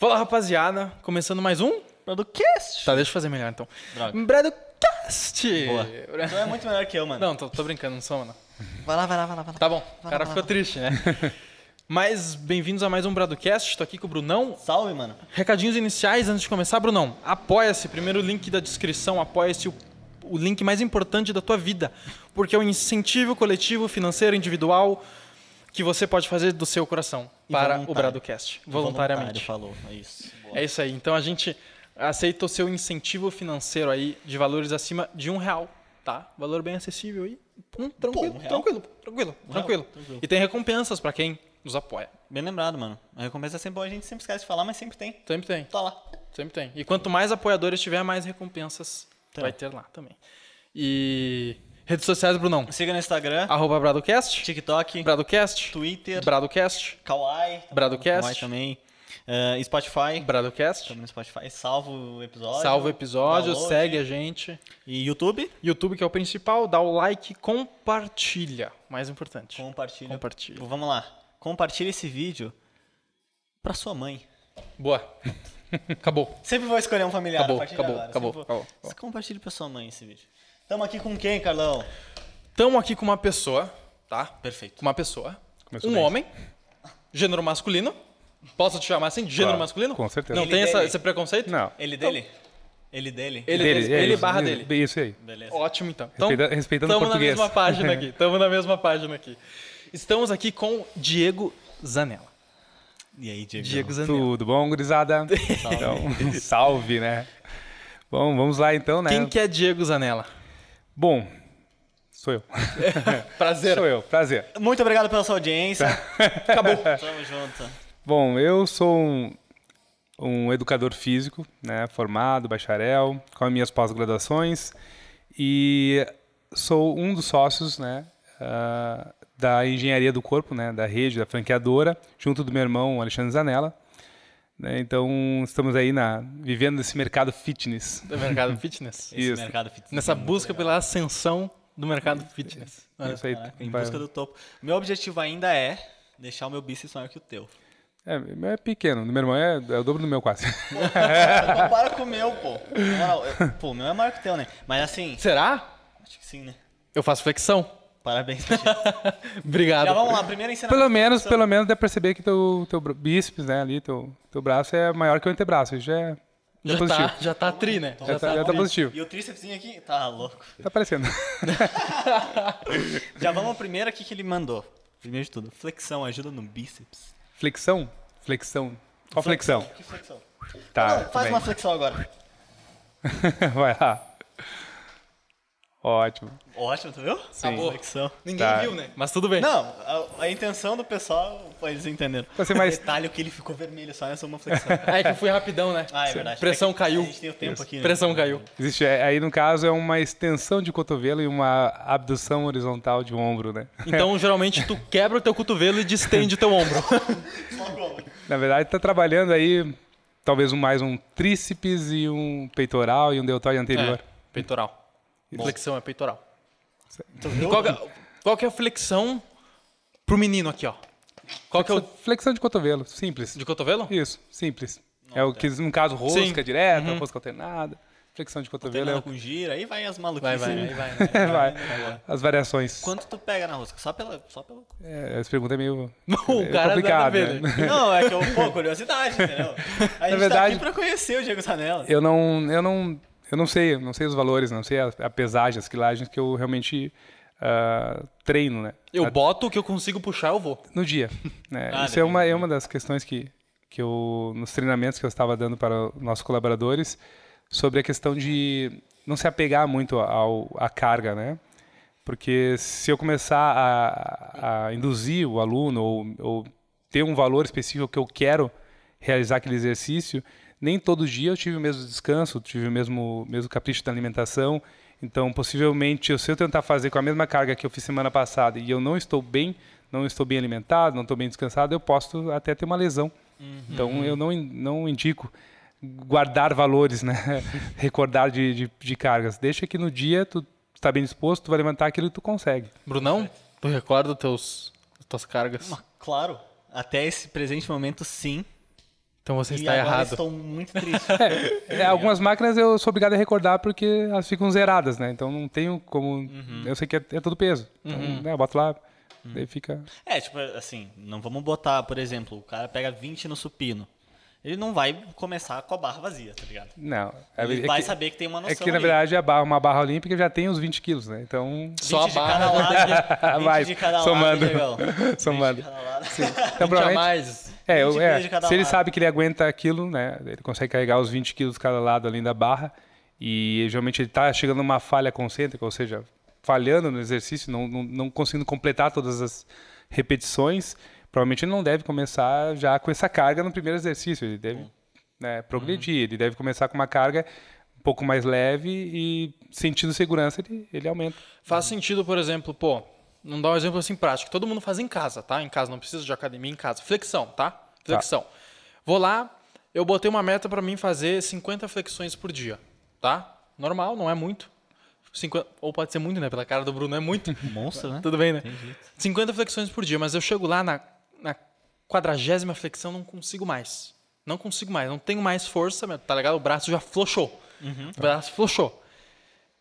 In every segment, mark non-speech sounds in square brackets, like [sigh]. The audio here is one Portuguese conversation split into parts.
Fala rapaziada, começando mais um Bradocast. Tá, deixa eu fazer melhor então. Droga. Bradocast! Boa. Tu então é muito melhor que eu, mano. Não, tô, tô brincando, não sou, mano. Vai lá, vai lá, vai lá. Vai lá. Tá bom, vai o cara lá, ficou lá, triste, né? [laughs] Mas bem-vindos a mais um Bradocast, tô aqui com o Brunão. Salve, mano. Recadinhos iniciais antes de começar, Brunão. Apoia-se, primeiro link da descrição, apoia-se o o link mais importante da tua vida, porque é um incentivo coletivo, financeiro, individual, que você pode fazer do seu coração e para o Bradocast, voluntariamente. falou, é isso. Boa. É isso aí. Então a gente aceita o seu incentivo financeiro aí de valores acima de um real, tá? Valor bem acessível aí. Um, tranquilo, Pô, um tranquilo, tranquilo, um tranquilo. Real, tranquilo. E tem recompensas para quem nos apoia. Bem lembrado, mano. A recompensa é sempre boa, a gente sempre esquece de falar, mas sempre tem. Sempre tem. Tá lá. Sempre tem. E quanto mais apoiadores tiver, mais recompensas tá. vai ter lá também. E Redes sociais, Brunão. Siga no Instagram. Arroba BradoCast. TikTok. BradoCast. Twitter. BradoCast. Kawaii. BradoCast. Kawaii também. Uh, Spotify. Bradocast. Também no Spotify. Salva o episódio. Salva o episódio, download. segue a gente. E YouTube? YouTube, que é o principal. Dá o like, compartilha. Mais importante. Compartilha. Compartilha. Vamos lá. Compartilha esse vídeo pra sua mãe. Boa. [laughs] acabou. Sempre vou escolher um familiar. Acabou, acabou, acabou, acabou, acabou. Compartilha pra sua mãe esse vídeo. Estamos aqui com quem, Carlão? Estamos aqui com uma pessoa, tá? Perfeito. Uma pessoa. Começou um bem. homem, gênero masculino. Posso te chamar assim? Gênero claro, masculino? Com certeza. Não ele tem essa, esse preconceito? Não. Ele dele? Então. ele dele? Ele, dele, é ele isso, barra dele. Isso aí. Beleza. Ótimo, então. então Respeita, respeitando o português. Estamos na mesma página aqui. Estamos [laughs] na mesma página aqui. Estamos aqui com Diego Zanella. E aí, Diego? Diego Zanella. Tudo bom, gurizada? [laughs] salve. Então, [laughs] salve, né? Bom, vamos lá então, né? Quem que é Diego Zanella? Bom, sou eu. [laughs] prazer. Sou eu, prazer. Muito obrigado pela sua audiência. [laughs] Acabou. Tamo junto. Bom, eu sou um, um educador físico, né, formado, bacharel, com as minhas pós-graduações e sou um dos sócios, né, uh, da engenharia do corpo, né, da rede, da franqueadora, junto do meu irmão Alexandre Zanella. Né? Então, estamos aí na, vivendo esse mercado fitness. Do mercado fitness. esse Isso. mercado fitness. Nessa é busca legal. pela ascensão do mercado fitness. Olha Isso aí, em busca do topo. Meu objetivo ainda é deixar o meu bíceps maior que o teu. É, meu é pequeno, meu irmão é, é o dobro do meu quase. Compara com o meu, pô. pô, o meu é maior que o teu, né? Mas assim... Será? Acho que sim, né? Eu faço flexão. Parabéns, [laughs] Obrigado. Já vamos lá, primeiro ensinamento. Pelo menos, pelo menos dá pra perceber que teu, teu bíceps, né, ali, teu, teu braço é maior que o antebraço. já é. Já, é já, tá, positivo. Tá, já tá tri, né? Já, já, tá, já tá positivo. E o trícepsinho aqui? Tá louco. Tá aparecendo. [laughs] já vamos primeiro aqui que ele mandou. Primeiro de tudo, flexão ajuda no bíceps. Flexão? Flexão. Qual flexão? flexão? Que flexão? Tá, não, faz bem. uma flexão agora. [laughs] Vai lá. Ótimo. Ótimo, tu viu? Sim. Acabou. Conexão. Ninguém tá. viu, né? Mas tudo bem. Não, a, a intenção do pessoal, eles entenderam. Você mais... Detalhe que ele ficou vermelho só nessa uma flexão. [laughs] Ah, é que eu fui rapidão, né? Ah, é verdade. Pressão é caiu. A gente tem o tempo Isso. aqui. Né? Pressão caiu. Existe, é, aí no caso é uma extensão de cotovelo e uma abdução horizontal de ombro, né? Então [laughs] geralmente tu quebra o teu cotovelo e distende o teu ombro. [laughs] Na verdade, tá trabalhando aí talvez mais um tríceps e um peitoral e um deltóide anterior. É, peitoral. Flexão é peitoral. Então, qual, é, qual que é a flexão pro menino aqui, ó? Qual flexão, que é o... Flexão de cotovelo, simples. De cotovelo? Isso, simples. Não, é o que, no caso, rosca Sim. direta, uhum. rosca alternada. Flexão de cotovelo. Alternada é... com gira, aí vai as maluquices. Vai, vai, [laughs] né? vai, vai, vai, vai. As variações. Quanto tu pega na rosca? Só pela... Só pela... É, essa pergunta é meio [laughs] o cara é é Né? Não, é que eu, é pô, curiosidade, entendeu? [laughs] A gente na tá verdade, tá aqui pra conhecer o Diego Sanella. Eu não... Eu não eu não sei, não sei os valores, não sei a, a pesagem, as quilagens que eu realmente uh, treino, né? Eu a, boto o que eu consigo puxar, eu vou. No dia. Né? ah, Isso é uma, é uma das questões que, que eu, nos treinamentos que eu estava dando para nossos colaboradores, sobre a questão de não se apegar muito ao, à carga, né? Porque se eu começar a, a induzir o aluno ou, ou ter um valor específico que eu quero realizar aquele exercício, nem todo dia eu tive o mesmo descanso, tive o mesmo, mesmo capricho da alimentação. Então, possivelmente, se eu tentar fazer com a mesma carga que eu fiz semana passada e eu não estou bem, não estou bem alimentado, não estou bem descansado, eu posso até ter uma lesão. Uhum. Então, eu não, não indico guardar valores, né? [laughs] recordar de, de, de, cargas. Deixa que no dia tu está bem disposto, tu vai levantar aquilo que tu consegue. Brunão, tu recorda teus tuas cargas? Claro, até esse presente momento sim, então você e está errado. Estou muito triste. [laughs] é, é, algumas máquinas eu sou obrigado a recordar porque elas ficam zeradas, né? Então não tenho como. Uhum. Eu sei que é, é todo peso. Então, uhum. né, eu boto lá, uhum. daí fica. É, tipo, assim, não vamos botar, por exemplo, o cara pega 20 no supino ele não vai começar com a barra vazia, tá ligado? Não. É ele é vai que, saber que tem uma é noção. É que, ali. na verdade, a barra, uma barra olímpica já tem os 20 quilos, né? Então. Só a barra. Lado, [laughs] vai, somando. Lado, [laughs] somando. [laughs] Então, provavelmente. Mais. É, eu, é se lado. ele sabe que ele aguenta aquilo, né? Ele consegue carregar os 20 quilos cada lado além da barra. E geralmente ele está chegando numa falha concêntrica, ou seja, falhando no exercício, não, não, não conseguindo completar todas as repetições provavelmente ele não deve começar já com essa carga no primeiro exercício. Ele deve né, uhum. progredir, uhum. ele deve começar com uma carga um pouco mais leve e sentindo segurança ele, ele aumenta. Faz sentido, por exemplo, pô, não dá um exemplo assim prático. Todo mundo faz em casa, tá? Em casa, não precisa de academia, em casa. Flexão, tá? tá. Flexão. Tá. Vou lá, eu botei uma meta para mim fazer 50 flexões por dia, tá? Normal, não é muito. 50, ou pode ser muito, né? Pela cara do Bruno é muito. [laughs] Monstro, né? Tudo bem, né? 50 flexões por dia, mas eu chego lá na na quadragésima flexão, não consigo mais. Não consigo mais, não tenho mais força, tá ligado? O braço já flochou. Uhum. O braço flochou.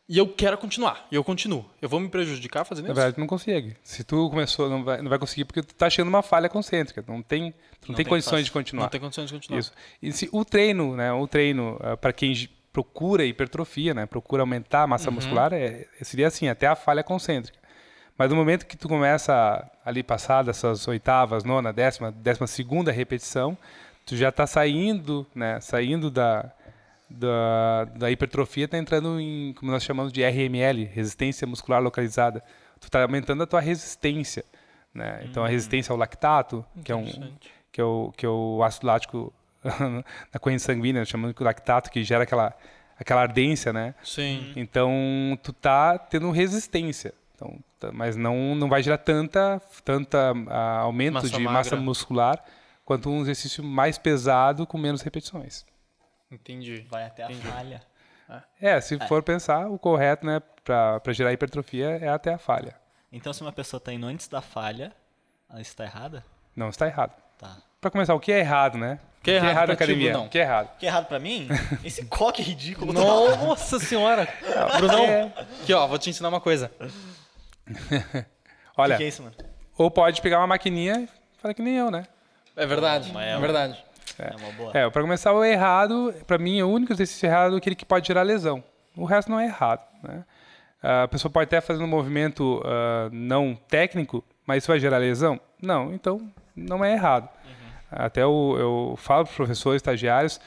E eu quero continuar, e eu continuo. Eu vou me prejudicar fazendo isso? Na verdade, não consegue. Se tu começou, não vai, não vai conseguir porque tu tá achando uma falha concêntrica. Não tem, não, não tem, tem condições de continuar. Não tem condições de continuar. Isso. E se, o treino, né? O treino, ah, para quem procura hipertrofia, né? Procura aumentar a massa uhum. muscular, é, seria assim, até a falha concêntrica. Mas no momento que tu começa ali passar essas oitavas, nona, décima, décima segunda repetição, tu já está saindo, né, saindo da, da, da hipertrofia, está entrando em, como nós chamamos de RML, resistência muscular localizada. Tu está aumentando a tua resistência. Né? Então, a hum. resistência ao lactato, que é, um, que é, o, que é o ácido lático [laughs] na corrente sanguínea, chamando de lactato, que gera aquela, aquela ardência, né? Sim. Então, tu tá tendo resistência. Então, Tá, mas não, não vai gerar tanta, tanta ah, aumento massa de magra. massa muscular quanto um exercício mais pesado com menos repetições. Entendi. Vai até Entendi. a falha. É. é, se é. for pensar, o correto né, para gerar hipertrofia é até a falha. Então, se uma pessoa está indo antes da falha, ela está errada? Não, está errado. Tá. Para começar, o que é errado, né? É que é errado, errado academia? O Que é errado? Que é errado para mim? [laughs] Esse coque ridículo. Nossa senhora. Brunão, é. aqui ó, vou te ensinar uma coisa. [laughs] Olha, que que é isso, mano? ou pode pegar uma maquininha e falar que nem eu, né? É verdade, é, é verdade. É. é uma boa. É, pra começar, o errado, pra mim, é o único exercício errado é aquele que pode gerar lesão. O resto não é errado, né? Ah, a pessoa pode até fazer um movimento uh, não técnico, mas isso vai gerar lesão? Não, então não é errado. Uhum. Até eu, eu falo para os professores, estagiários,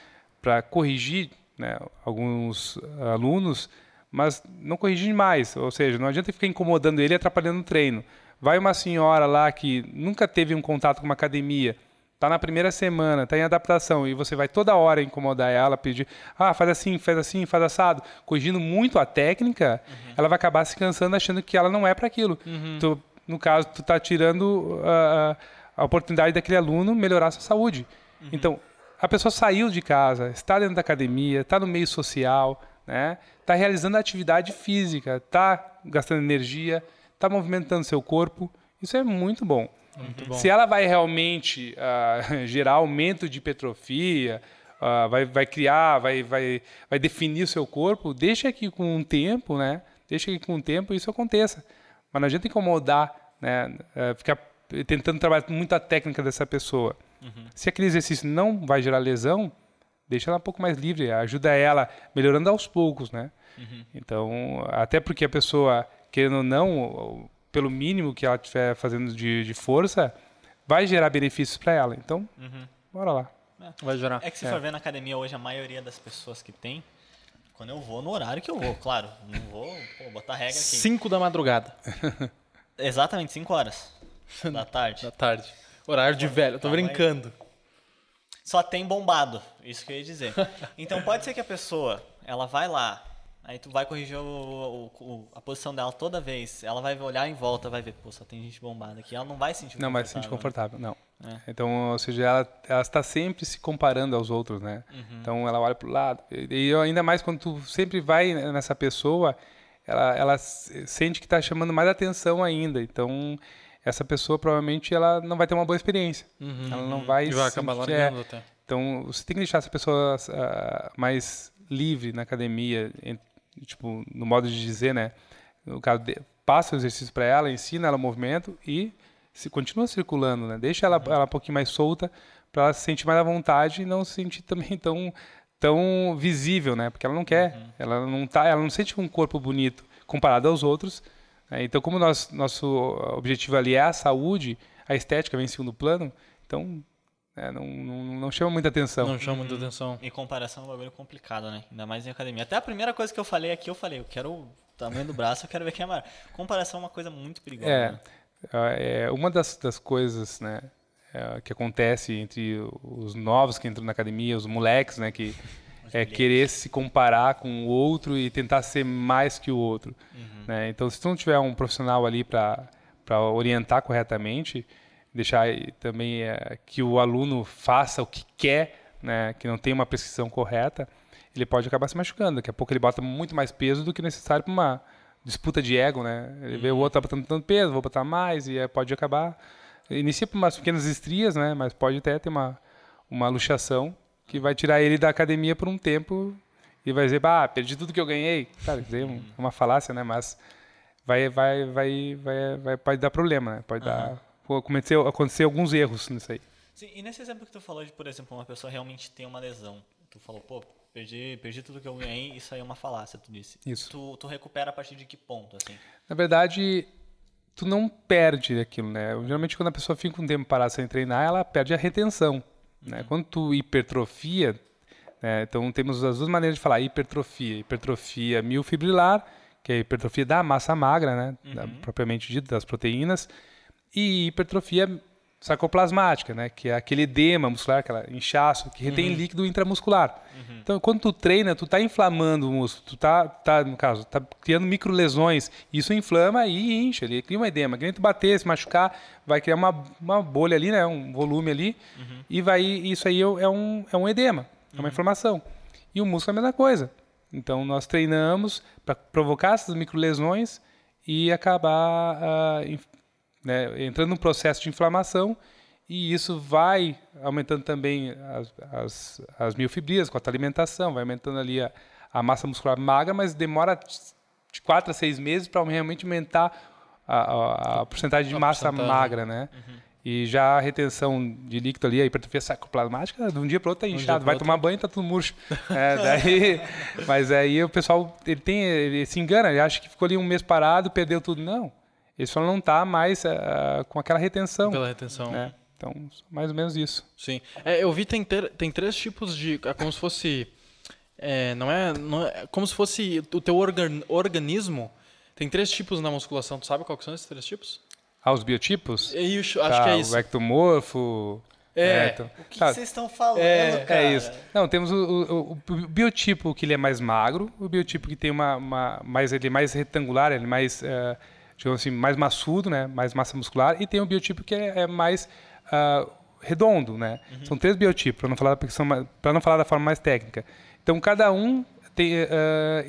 para corrigir né, alguns alunos mas não corrigir demais, ou seja, não adianta ficar incomodando ele e atrapalhando o treino. Vai uma senhora lá que nunca teve um contato com uma academia, está na primeira semana, está em adaptação, e você vai toda hora incomodar ela, pedir, ah, faz assim, faz assim, faz assado, corrigindo muito a técnica, uhum. ela vai acabar se cansando achando que ela não é para aquilo. Uhum. Tu, no caso, tu está tirando a, ah, ah, a, oportunidade daquele aluno melhorar a sua saúde. Uhum. Então, a pessoa saiu de casa, está dentro da academia, está no meio social, né? Está realizando atividade física, está gastando energia, está movimentando seu corpo. Isso é muito bom. Muito bom. Se ela vai realmente uh, [laughs] gerar aumento de hipertrofia, uh, vai, vai criar, vai, vai, vai definir o seu corpo, deixa que com o tempo, né? Deixa que com o tempo isso aconteça. Mas não adianta incomodar, né? Uh, ficar tentando trabalhar muito a técnica dessa pessoa. Uhum. Se aquele exercício não vai gerar lesão, deixa ela um pouco mais livre, ajuda ela melhorando aos poucos, né? Uhum. Então, até porque a pessoa, querendo ou não, pelo mínimo que ela estiver fazendo de, de, força, vai gerar benefícios para ela. Então, uhum. bora lá. É. Vai gerar. É que se é. for ver na academia hoje, a maioria das pessoas que tem, quando eu vou, no horário que eu vou, claro. Não vou pô, botar regra aqui. 5 da madrugada. [laughs] Exatamente, 5 horas [laughs] da tarde. da tarde. Horário de velho, eu tô brincando só tem bombado. Isso que eu ia dizer. Então pode ser que a pessoa, ela vai lá, aí tu vai corrigir o, o, o, a posição dela toda vez, ela vai olhar em volta, vai ver, pô, só tem gente bombada aqui, ela não vai se sentir Não vai se sentir confortável, né? não. É. Então, ou seja, ela, está sempre se comparando aos outros, né? Uhum. Então ela olha para o lado. E, e ainda mais quando tu sempre vai nessa pessoa, ela, ela sente que está chamando mais atenção ainda. Então, essa pessoa provavelmente ela não vai ter uma boa experiência. Uhum, ela não vai. E vai acabar largando é. até. Então, você tem que deixar essa pessoa uh, mais livre na academia, em, tipo, no modo de dizer, né? No caso, de, passa o exercício para ela, ensina ela o movimento e se continua circulando, né? Deixa ela, uhum. ela um pouquinho mais solta para ela se sentir mais à vontade e não se sentir também tão tão visível, né? Porque ela não quer, uhum. ela não tá, ela não sente um corpo bonito comparado aos outros é, então, como nosso, nosso ah, objetivo ali é a saúde, a estética vem em segundo plano, então é, não, não, não, chama muita atenção. Não chama muita uhum. atenção. Em comparação, é um bagulho complicado, né? Ainda mais em academia. Até a primeira coisa que eu falei aqui, eu falei, eu quero o tamanho do braço, eu quero ver quem é maior. Comparação é uma coisa muito perigosa. É, né? Ah, é uma das, das coisas, né? É, que acontece entre os novos que entram na academia, os moleques, né, que é querer se comparar com o outro e tentar ser mais que o outro. Uhum. Né? Então, se tu não tiver um profissional ali para orientar corretamente, deixar também é, que o aluno faça o que quer, né? que não tem uma prescrição correta, ele pode acabar se machucando. Daqui a pouco ele bota muito mais peso do que necessário para uma disputa de ego. Né? Ele uhum. vê o uhum. outro tá botando tanto peso, vou botar mais, e pode acabar. Inicia por umas pequenas estrias, né? mas pode até ter uma, uma luxação que vai tirar ele da academia por um tempo e vai dizer, bah, perdi tudo que eu ganhei. Cara, isso é, é uma falácia, né? Mas vai, vai, vai, vai, vai pode dar problema, né? Pode uhum. dar, acontecer, alguns erros nisso aí. Sim, e nesse exemplo que tu falou de, por exemplo, uma pessoa realmente tem uma lesão, tu falou, pô, perdi, perdi tudo que eu ganhei, isso aí é uma falácia, tu disse. Isso. Tu, tu recupera a partir de que ponto, assim? Na verdade, tu não perde aquilo, né? Geralmente quando a pessoa fica um tempo parada sem treinar, ela perde a retenção. Né? Uhum. Né? Quando tu hipertrofia, né? então temos as duas maneiras de falar hipertrofia. Hipertrofia miofibrilar, que é a hipertrofia da massa magra, né? Uhum. Da, propriamente dita, das proteínas, e hipertrofia sarcoplasmática, né? Que é aquele edema muscular, aquele inchaço que retém uhum. líquido intramuscular. Uhum. Então, quando tu treina, tu tá inflamando o músculo, tu tá, tá no caso, tá criando microlesões. Isso inflama e incha, ele cria um edema. Que nem tu bater, se machucar, vai criar uma, uma bolha ali, né? Um volume ali uhum. e vai isso aí é, é um é um edema, é uma uhum. inflamação. E o músculo é a mesma coisa. Então, nós treinamos para provocar essas microlesões e acabar uh, né, entrando num processo de inflamação e isso vai aumentando também as, as, as miofibrias com a alimentação, vai aumentando ali a, a massa muscular magra, mas demora de 4 a 6 meses para realmente aumentar a, a, a porcentagem de massa porcentagem. magra, né? Uhum. E já a retenção de líquido ali, a hipertrofia sarcoplasmática, de um dia para o outro está inchado. Um vai tomar banho e está tudo murcho. É, daí, [laughs] mas aí o pessoal ele tem, ele se engana, ele acha que ficou ali um mês parado, perdeu tudo. Não. Ele só não está mais uh, com aquela retenção. Pela retenção. Né? Então, mais ou menos isso. Sim. É, eu vi tem, ter, tem três tipos de. É como se fosse. É, não, é, não é. é como se fosse o teu organ, organismo. Tem três tipos na musculação. Tu sabe quais são esses três tipos? Ah, os biotipos? E, é acho tá, que é isso. O ectomorfo. É. Né, então, o que tá. vocês estão falando, é, cara? É isso. Não, temos o, o, o, biotipo que ele é mais magro, o biotipo que tem uma, uma mais ele é mais retangular, ele é mais uh, digamos assim, mais maçudo, né? mais massa muscular, e tem um biotipo que é, é mais uh, redondo. Né? Uhum. São três biotipos, para não, falar da, não falar da forma mais técnica. Então, cada um tem, uh,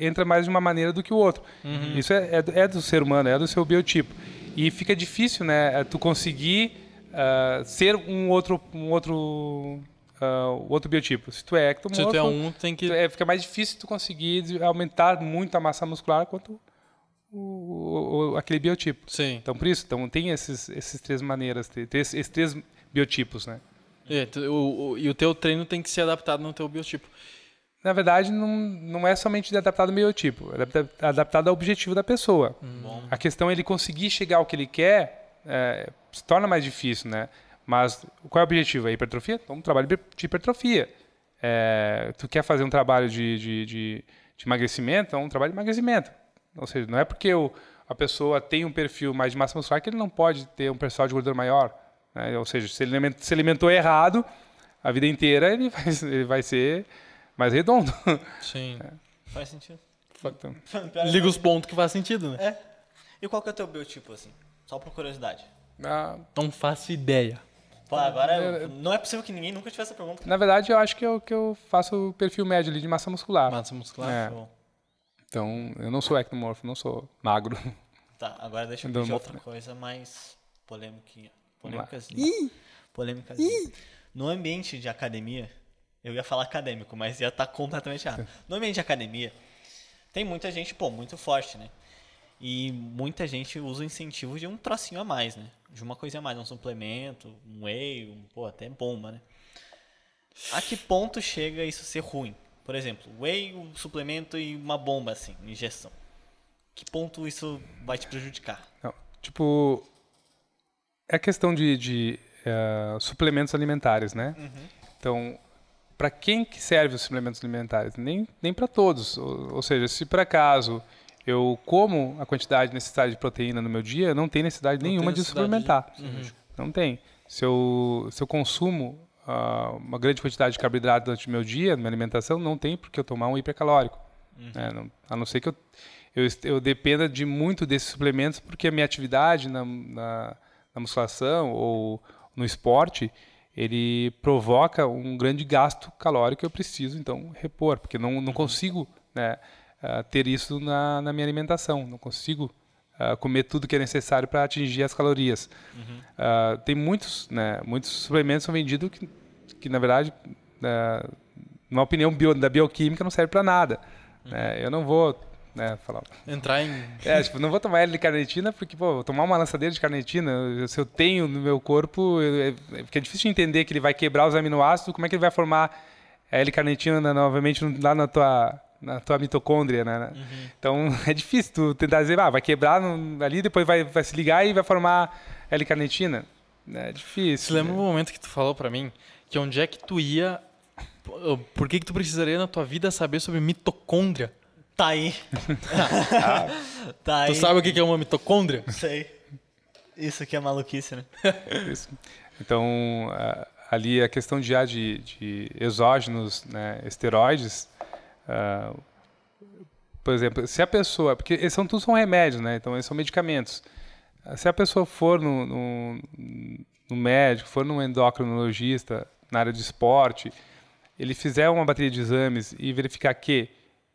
entra mais de uma maneira do que o outro. Uhum. Isso é, é, é, do ser humano, é do seu biotipo. E fica difícil né, eh, tu conseguir uh, ser um outro, um outro uh, outro biotipo. Se tu é ectomorfo... Se tu é um, tem que... É, fica mais difícil tu conseguir aumentar muito a massa muscular quanto o, o, aquele biotipo. Sim. Então, por isso, então, tem esses, esses três maneiras, três, esses três biotipos, né? É, o, o, e o teu treino tem que ser adaptado no teu biotipo. Na verdade, não, não é somente adaptado ao biotipo, é adaptado ao objetivo da pessoa. Hum. Bom. A questão é ele conseguir chegar ao que ele quer é, se torna mais difícil, né? Mas qual é o objetivo? É hipertrofia? Então, um trabalho de hipertrofia. É, tu quer fazer um trabalho de, de, de, de emagrecimento? Então, um trabalho de emagrecimento ou seja, não é porque o a pessoa tem um perfil mais de massa muscular que ele não pode ter um percentual de gordura maior. Né? Ou seja, se ele alimentou, se alimentou errado a vida inteira, ele vai, ele vai ser mais redondo. Sim. É. Faz sentido. Então. Liga os pontos que faz sentido, né? É. E qual que é o teu biotipo, assim? Só por curiosidade. Ah, não faço ideia. Pô, agora é, eu, não é possível que ninguém nunca tivesse essa pergunta. Na verdade, eu acho que eu, que eu faço o perfil médio ali de massa muscular. Massa muscular, é. Show. Então, eu não sou ectomorfo, não sou magro. [laughs] Tá, agora deixa eu então, pedir outra coisa mais polêmica. Polêmicas. Polêmicas. No ambiente de academia, eu ia falar acadêmico, mas ia estar tá completamente errado. [laughs] No ambiente de academia, tem muita gente, pô, muito forte, né? E muita gente usa o incentivo de um trocinho a mais, né? De uma coisa a mais, um suplemento, um whey, um, pô, até bomba, né? A que ponto chega isso ser ruim? Por exemplo, whey, um suplemento e uma bomba, assim, injeção. Que ponto isso vai te prejudicar? Não, tipo, é a questão de, de uh, suplementos alimentares, né? Uhum. Então, para quem que serve os suplementos alimentares? Nem, nem para todos. Ou, ou, seja, se por acaso eu como a quantidade necessária de proteína no meu dia, não tem necessidade não nenhuma necessidade de suplementar. De... Uhum. Não tem. Se eu, se eu consumo uma grande quantidade de carboidrato durante o meu dia, na minha alimentação, não tem porque eu tomar um hipercalórico. Uhum. Né? Não, a não ser que eu, eu, eu, dependa de muito desses suplementos, porque a minha atividade na, na, na musculação ou no esporte, ele provoca um grande gasto calórico que eu preciso, então, repor, porque não, não uhum. consigo né, ah, ter isso na, na minha alimentação, não consigo uh, comer tudo que é necessário para atingir as calorias. Uhum. Uh, tem muitos, né, muitos suplementos são vendidos que, que na verdade, uh, na opinião bio, da bioquímica, não serve para nada. Né. Uhum. Né? Eu não vou né, falar... Entrar em... É, tipo, não vou tomar L carnetina carnitina, porque, pô, tomar uma lançadeira de carnitina, se eu tenho no meu corpo, eu, é, é, é difícil de entender que ele vai quebrar os aminoácidos, como é que ele vai formar L-carnitina novamente lá na tua na tua mitocôndria, né? Uhum. Então [laughs] é difícil tu tentar dizer, ah, vai quebrar no, ali, depois vai, vai se ligar e vai formar L-carnitina. É difícil. Você lembra o né? um momento que tu falou para mim que onde é que tu ia, ah, por que que tu precisaria na tua vida saber sobre mitocôndria? Tá aí. [laughs] tá aí. Tu sabe o que é uma mitocôndria? Sei. Isso que é maluquice, né? [laughs] Isso. Então, ali a questão de, ah, de, de exógenos, né, esteroides, ah, por exemplo, se a pessoa, porque esses são tudo são remédios, né? Então esses são medicamentos. Ah, se a pessoa for no, no, no médico, for no endocrinologista na área de esporte, ele fizer uma bateria de exames e verificar que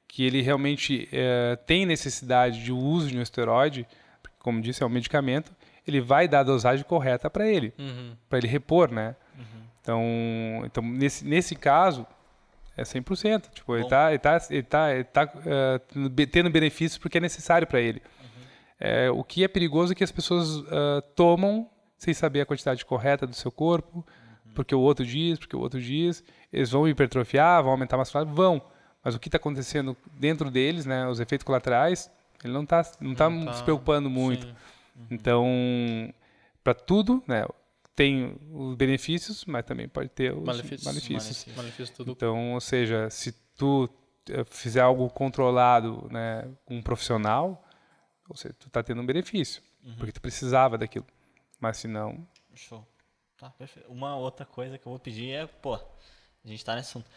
que ele realmente é, tem necessidade de uso de um esteroide, porque, como disse, é um medicamento, ele vai dar a dosagem correta para ele, uhum. para ele repor, né? Uhum. Então, então nesse, nesse caso, é 100%. Tipo, ele está ele tá, ele tá, ele tá uh, tendo benefício porque é necessário para ele. Uhum. É, o que é perigoso é que as pessoas uh, tomam sem saber a quantidade correta do seu corpo, uhum. porque o outro diz, porque o outro diz. Eles vão hipertrofiar, vão aumentar a massa muscular, vão. Mas o que está acontecendo dentro deles, né, os efeitos colaterais, ele não está não, não tá, tá se preocupando muito. Uhum. Então, para tudo, né, tem os benefícios, mas também pode ter os malefícios. malefícios. malefícios então, ou seja, se tu eh, fizer algo controlado, né, um profissional, ou seja, tu está tendo um benefício, uhum. porque tu precisava daquilo. Mas se não... Show. Tá, perfeito. Uma outra coisa que eu vou pedir é, pô, a gente está nesse assunto.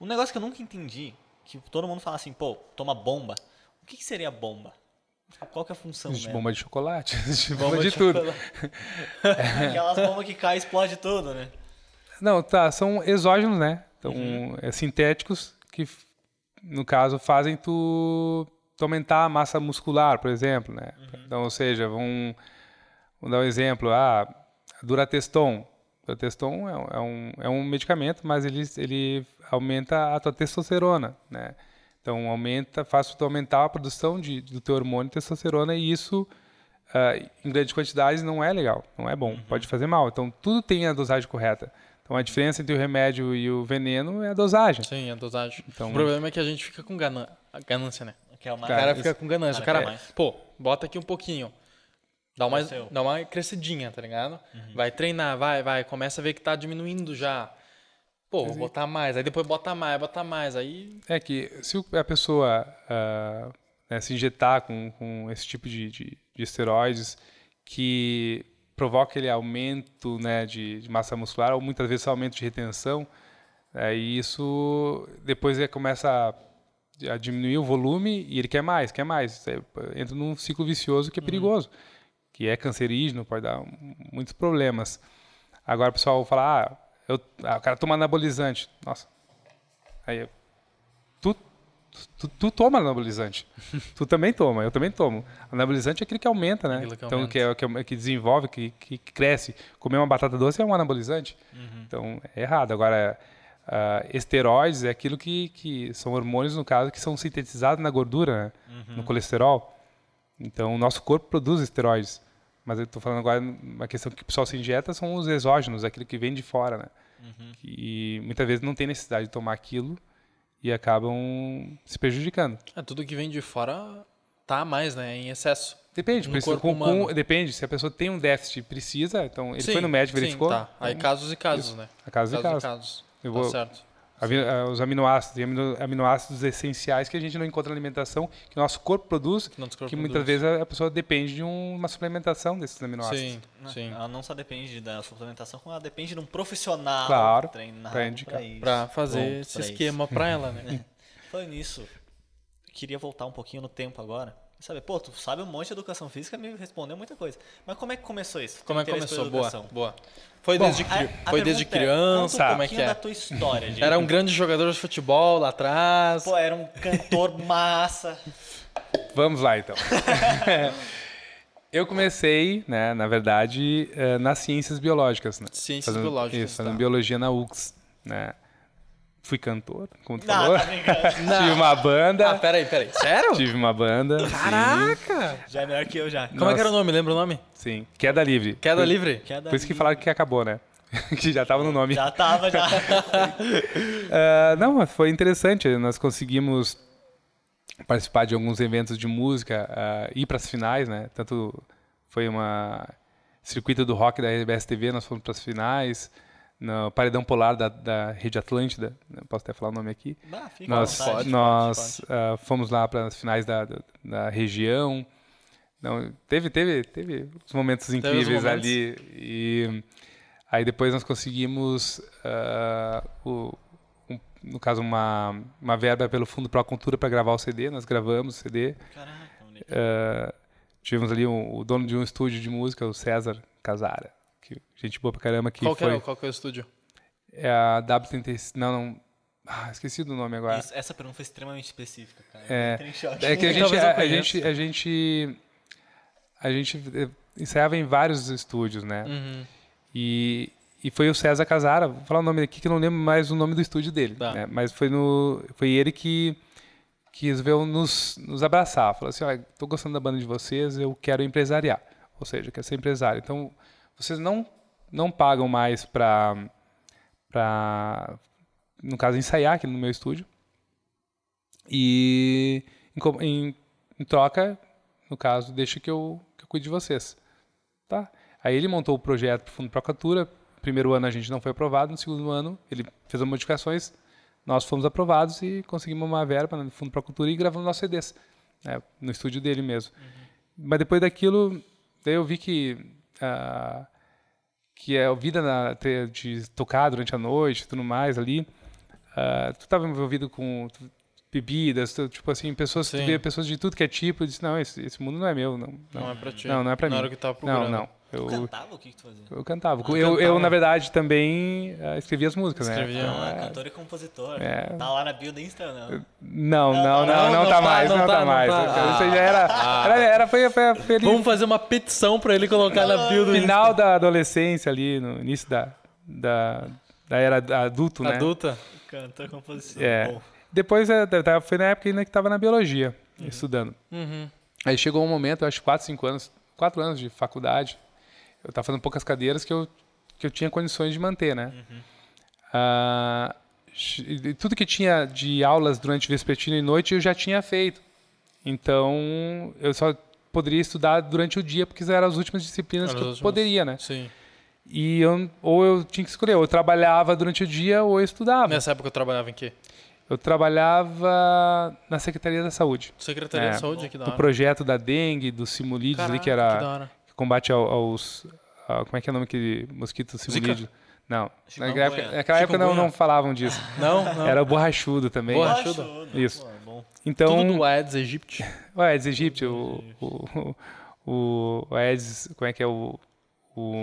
Um negócio que eu nunca entendi, que todo mundo fala assim, pô, toma bomba. O que, que seria bomba? Ah, qual que é a função de Bomba de chocolate, de [laughs] bomba, bomba de, de tudo. [laughs] Aquelas bombas que caem e explode tudo, né? Não, tá, são exógenos, né? Então, uhum. é, sintéticos que, no caso, fazem tu, tu, aumentar a massa muscular, por exemplo, né? Uhum. Então, ou seja, vão, dar um exemplo, ah, Durateston. Durateston é, é, um, é um medicamento, mas ele, ele aumenta a tua testosterona, né? Então aumenta, faz tu aumentar a produção de, do teu hormônio testosterona e isso uh, em grandes quantidades não é legal, não é bom, uhum. pode fazer mal. Então tudo tem a dosagem correta. Então a diferença entre o remédio e o veneno é a dosagem. Sim, a dosagem. Então, o problema é que a gente fica com ganan ganância, né? Que é uma... O cara, cara fica isso... com ganância. Cara, o cara, é. pô, bota aqui um pouquinho. Dá uma, dá uma crescidinha, tá ligado? Uhum. Vai treinar, vai, vai. Começa a ver que tá diminuindo já Pô, vou botar mais, aí depois bota mais, bota mais, aí... É que se a pessoa uh, né, se injetar com, com esse tipo de, de, de esteroides que provoca aquele aumento né, de, de, massa muscular ou muitas vezes aumento de retenção, é, e isso depois ele começa a, a, diminuir o volume e ele quer mais, quer mais. É, entra num ciclo vicioso que é uhum. perigoso, uhum. que é cancerígeno, pode dar muitos problemas. Agora o pessoal fala, ah, eu, ah, o cara toma anabolizante. Nossa. Aí eu, tu, tu, tu toma anabolizante. [laughs] tu também toma, eu também tomo. Anabolizante é aquele que aumenta, né? que então, aumenta. É, que, é, que, desenvolve, que, que cresce. Comer uma batata doce é um anabolizante. Uhum. Então, é errado. Agora, uh, ah, esteróides é aquilo que, que são hormônios, no caso, que são sintetizados na gordura, né? uhum. no colesterol. Então, o nosso corpo produz esteróides mas eu estou falando agora uma questão que o pessoal se injeta são os exógenos, aquilo que vem de fora, né? Uhum. E muitas vezes não tem necessidade de tomar aquilo e acabam se prejudicando. É, tudo que vem de fora tá mais, né? Em excesso. Depende, precisa, com, com, depende. Se a pessoa tem um déficit precisa, então ele sim, foi no médico, verificou. Sim, tá. Aí então casos e casos, isso. né? A casos, casos e casos. eu Tá vou, certo. Eh, os aminoácidos, aminoácidos essenciais que a gente não encontra na alimentação, que o nosso corpo produz, que, corpo que produz. muitas vezes a pessoa depende de uma suplementação desses aminoácidos. Sim, né? sim. Ela não só depende da suplementação, como ela depende de um profissional claro, treinado para fazer Bom, esse esquema para ela, né? [laughs] Falando nisso, queria voltar um pouquinho no tempo agora. Sabe, pô, tu sabe um monte de educação física, me respondeu muita coisa. Mas como é que começou isso? Como é que começou? Boa, boa. Foi Bom, desde, a, foi a desde é, criança, é, um como é que é? da tua história. De... [laughs] Era um grande jogador de futebol lá atrás. Pô, era um cantor [laughs] massa. Vamos lá, então. [laughs] Eu comecei, né, na verdade, eh, nas ciências biológicas. Né? Ciências fazendo, biológicas. Isso, fazendo tá. biologia na UX, né? Fui cantor, como tu não, falou. Tá [laughs] Tive uma banda. Ah, peraí, peraí. Sério? Tive uma banda. Caraca! Sim. Já é melhor que eu já. Como Nossa. é que era o nome? Lembra o nome? Sim. Queda Livre. Queda Por... Livre? Queda Por isso que falaram que acabou, né? [laughs] que já estava no nome. Já estava, já. uh, [laughs] não, mas foi interessante. Nós conseguimos participar de alguns eventos de música, uh, ir para as finais, né? Tanto foi uma circuito do rock da RBS TV, nós fomos para as finais no Paredão Polar da, da Rede Atlântida, né, posso até falar o nome aqui. fica nós vontade, pode, nós pode, pode. Uh, ah, fomos lá para as finais da, da, da, região. Não, teve, teve, teve uns momentos incríveis ali. E aí depois nós conseguimos, uh, o, um, no caso, uma, uma verba pelo Fundo para a Cultura para gravar o CD. Nós gravamos o CD. Caraca, uh, tivemos ali um, o dono de um estúdio de música, o César Casara que, gente boa pra caramba. Que qual, foi, que é, qual que é o estúdio? É a W36. Não, não. Ah, esqueci do nome agora. Isso, essa pergunta foi extremamente específica, cara. É, é que a [laughs] gente, é, a, a, gente, a gente. A gente eh, ensaiava em vários estúdios, né? Uhum. E, e foi o César Casara, vou falar o nome aqui que eu não lembro mais o nome do estúdio dele, tá. né? mas foi, no, foi ele que, que resolveu nos, nos abraçar, falou assim, olha, tô gostando da banda de vocês, eu quero empresariar, ou seja, eu quero ser empresário. Então, vocês não, não pagam mais para, no caso, ensaiar aqui no meu estúdio. E em, em, em troca, no caso, deixa que eu, que eu cuide de vocês. Tá? Aí ele montou o projeto para o Fundo Procatura. Primeiro ano a gente não foi aprovado, no segundo ano ele fez as modificações, nós fomos aprovados e conseguimos uma verba no Fundo Procatura e gravamos nossos CDs, né, no estúdio dele mesmo. Uhum. Mas depois daquilo, daí eu vi que que é ouvida na, de tocar durante a noite, tudo mais ali. Uh, tu estava envolvido com bebidas, tu, tipo assim, pessoas, tu pessoas de tudo que é tipo, e diz, não, esse, esse mundo não é meu, não, não, não é para ti. Não, não é para mim. hora que tava procurando. Não, não. Eu, tu cantava? O que, que tu fazia? Eu cantava. Ah, eu, cantava. eu, na verdade, também uh, escrevia as músicas, escrevia, né? Escrevia, ah, é... cantor e compositor. É... Tá lá na bio do Insta, não? Não, não, não, não, não, tá, tá mais, não, tá, tá mais. Tá. Isso já era, ah. era, era, foi, foi, foi ali... Vamos fazer uma petição pra ele colocar na bio do Insta. Final da adolescência ali, no início da, da, da era adulto, né? Adulta. Cantor, compositor. É. Depois, eh, foi na época ainda que tava na biologia, uhum. estudando. Uhum. Aí chegou um momento, acho que 4, 5 anos, 4 anos de faculdade, eu estava fazendo poucas cadeiras que eu, que eu tinha condições de manter, né? Uhum. Ah, tudo que tinha de aulas durante vespertino e noite eu já tinha feito. Então, eu só poderia estudar durante o dia, porque eram as últimas disciplinas que eu poderia, né? Sim. E eu, ou eu tinha que escolher, ou eu trabalhava durante o dia ou eu estudava. Nessa época eu trabalhava em quê? Eu trabalhava na Secretaria da Saúde. Secretaria é, da Saúde, que da hora. No projeto da dengue, do Simulídeos ali, que era, que combate ao, aos. Ao, como é que é o nome que mosquito silvídeo? Não. Naquela época, naquela época não, não falavam disso. [laughs] Não, não. Era borrachudo também. Borrachudo. Isso. Pô, então, Tudo do Aedes aegypti. [laughs] O Aedes aegypti, o, o, o, Aedes, como é que é o... o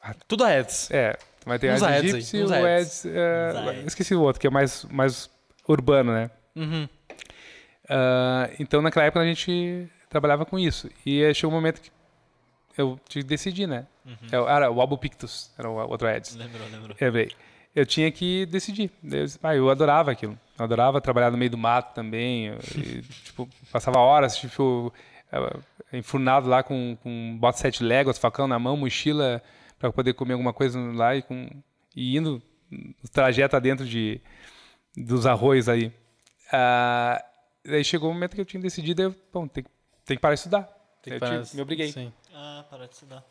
ah, Tudo Aedes. É, mas tem Aedes aegypti e o é, Aedes... esqueci o outro, que é mais, mais urbano, né? Uhum. Uh, então, naquela época, a gente trabalhava com isso. E aí chegou um momento que eu decidi, né? Uhum. era o Albo Pictus, era o outro Ads. Lembrou, lembrou. Eu, eu tinha que decidir. Eu, ah, eu adorava aquilo. Eu adorava trabalhar no meio do mato também. e, [laughs] tipo, passava horas, tipo, enfurnado lá com, com bota sete léguas, facão na mão, mochila, para poder comer alguma coisa lá e, com, e indo o trajeto dentro de, dos arroz aí. Ah, aí chegou o um momento que eu tinha decidido, eu, bom, tem que tem que parar de estudar. Tem é que parar, tipo, de... me obriguei. Sim. Ah, parar de estudar.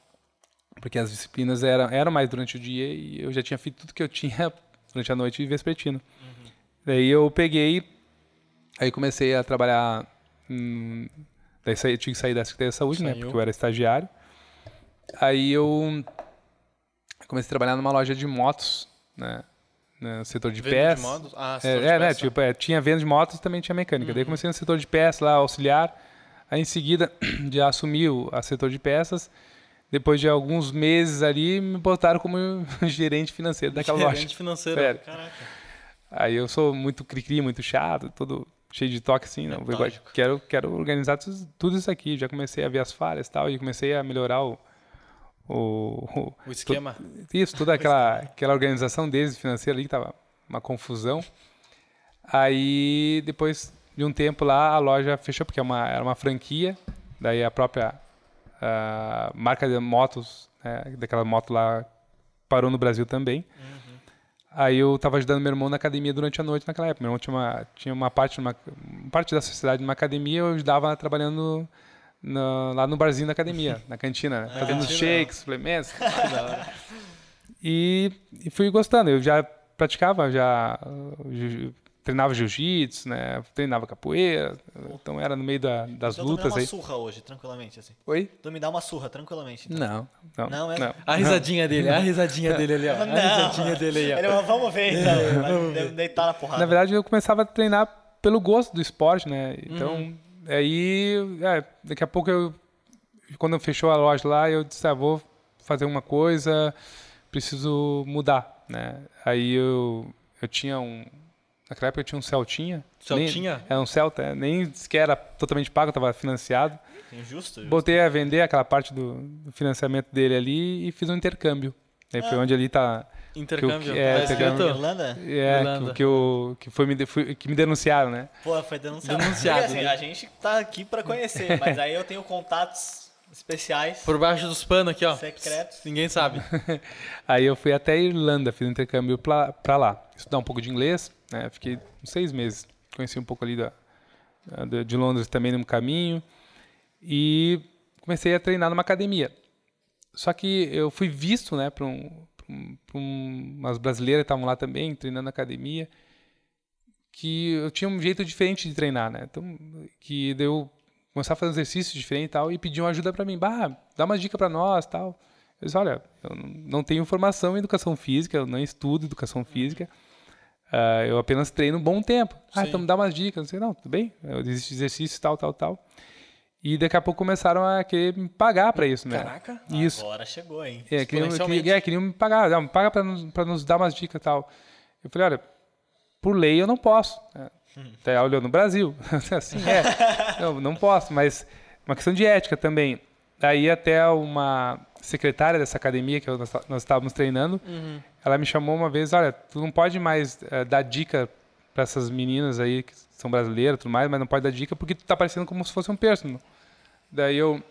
Porque as disciplinas eram, eram mais durante o dia e eu já tinha feito tudo que eu tinha [laughs] durante a noite e vespertino. Uhum. Daí eu peguei, aí comecei a trabalhar. Hum, daí eu tinha que sair da Secretaria da Saúde, né, Saiu. né? Porque eu era estagiário. Aí eu comecei a trabalhar numa loja de motos, né? né no setor de venda peças. De motos? Ah, é, setor é, de é peça. né? Tá. Tipo, é, tinha venda de motos e também tinha mecânica. Uhum. Daí comecei no setor de peças lá, auxiliar. Aí em seguida [clears throat] já assumi o a setor de peças. Depois de alguns meses ali, me botaram como [laughs] gerente financeiro daquela gerente loja. Gerente financeiro, Sério. caraca. Aí eu sou muito cri-cri, muito chato, todo cheio de toque assim, não. quero, quero organizar tudo isso aqui. Já comecei a ver as falhas e tal, e comecei a melhorar o, o, o, o esquema. isso, toda aquela, aquela organização deles financeira ali, que tava uma confusão. Aí depois de um tempo lá a loja fechou, porque é uma, era uma franquia, daí a própria ah, marca de motos, né, daquela moto lá, parou no Brasil também. Uhum. Aí eu estava ajudando meu irmão na academia durante a noite naquela época. Meu irmão tinha uma, tinha uma parte, uma, parte da sociedade numa academia, eu ajudava trabalhando no, lá no barzinho da academia, [laughs] na cantina, né? fazendo ah, shakes, suplementos. [laughs] e, e fui gostando. Eu já praticava, já treinava jiu-jitsu, né? Treinava capoeira. Oh. Então era no meio da, então das então, lutas aí. me dá uma surra hoje, tranquilamente, assim. Oi? Então me dá uma surra, tranquilamente. Então. Não, não. Não, é? Não. A risadinha dele, a risadinha dele ali, ó. Não. A risadinha dele aí, ó. Ele, vamos ver, então. [laughs] deitar na porrada. Na verdade, eu começava a treinar pelo gosto do esporte, né? Então, uhum. aí, é, daqui a pouco eu. Quando fechou a loja lá, eu disse, ah, vou fazer uma coisa, preciso mudar, né? Aí eu, eu tinha um, Naquela época eu tinha um Celtinha. Celtinha? Nem, era é, um Celta, nem sequer era totalmente pago, estava financiado. Injusto, Botei a vender aquela parte do, financiamento dele ali e fiz um intercâmbio. Aí ah. foi onde ali está. Intercâmbio. Que, é, tá Irlanda? É, Que, que, que, foi, me, que me denunciaram, né? Pô, foi denunciado. denunciado assim, A gente tá aqui para conhecer, [laughs] mas aí eu tenho contatos especiais. Por baixo dos panos aqui, ó. Secretos. Ninguém sabe. [laughs] aí eu fui até a Irlanda, fiz um intercâmbio para lá. Estudar um pouco de inglês. Né? Fiquei seis meses. Conheci um pouco ali da, da, de Londres também num caminho. E comecei a treinar numa academia. Só que eu fui visto né, para um, um, umas brasileiras que estavam lá também, treinando na academia, que eu tinha um jeito diferente de treinar. Né? Então, que deu começar a fazer um exercícios diferente e tal, e pediam ajuda para mim. Bah, dá uma dica para nós tal. Eu disse, olha, eu não tenho formação em educação física, eu não estudo educação física. Uh, eu apenas treino um bom tempo. Ah, então me dá umas dicas, não sei, não, tudo bem? Existe exercício, tal, tal, tal. E daqui a pouco começaram a querer me pagar para isso, né? Caraca, isso. agora chegou, hein? É, queriam, queriam, é, queriam me pagar, não, me paga para nos, nos dar umas dicas e tal. Eu falei, olha, por lei eu não posso. É, hum. Até olhou no Brasil. [laughs] assim, é. [laughs] não, não posso, mas uma questão de ética também. Daí até uma secretária dessa academia que nós, tá, nós estávamos treinando, uhum ela me chamou uma vez, olha, tu não pode mais é, dar dica para essas meninas aí que são brasileiras, tudo mais, mas não pode dar dica porque tu tá parecendo como se fosse um personal. Daí eu,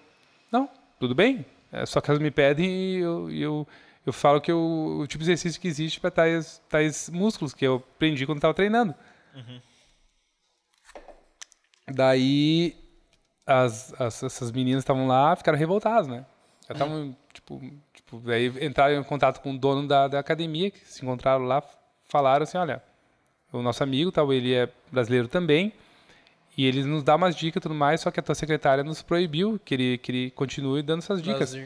não, tudo bem. É, só que elas me pedem e eu, eu, eu falo que eu, o tipo de exercício que existe para tais, tais músculos que eu aprendi quando estava treinando. Uhum. Daí as, as, essas meninas estavam lá, ficaram revoltadas, né? Estavam, uhum. tipo, Tipo, entraram em contato com o dono da, da academia, que se encontraram lá, falaram assim, olha, o nosso amigo, tal, ele é brasileiro também, e ele nos dá umas dicas e tudo mais, só que a tua secretária nos proibiu que ele, que ele continue dando essas dicas. Uhum.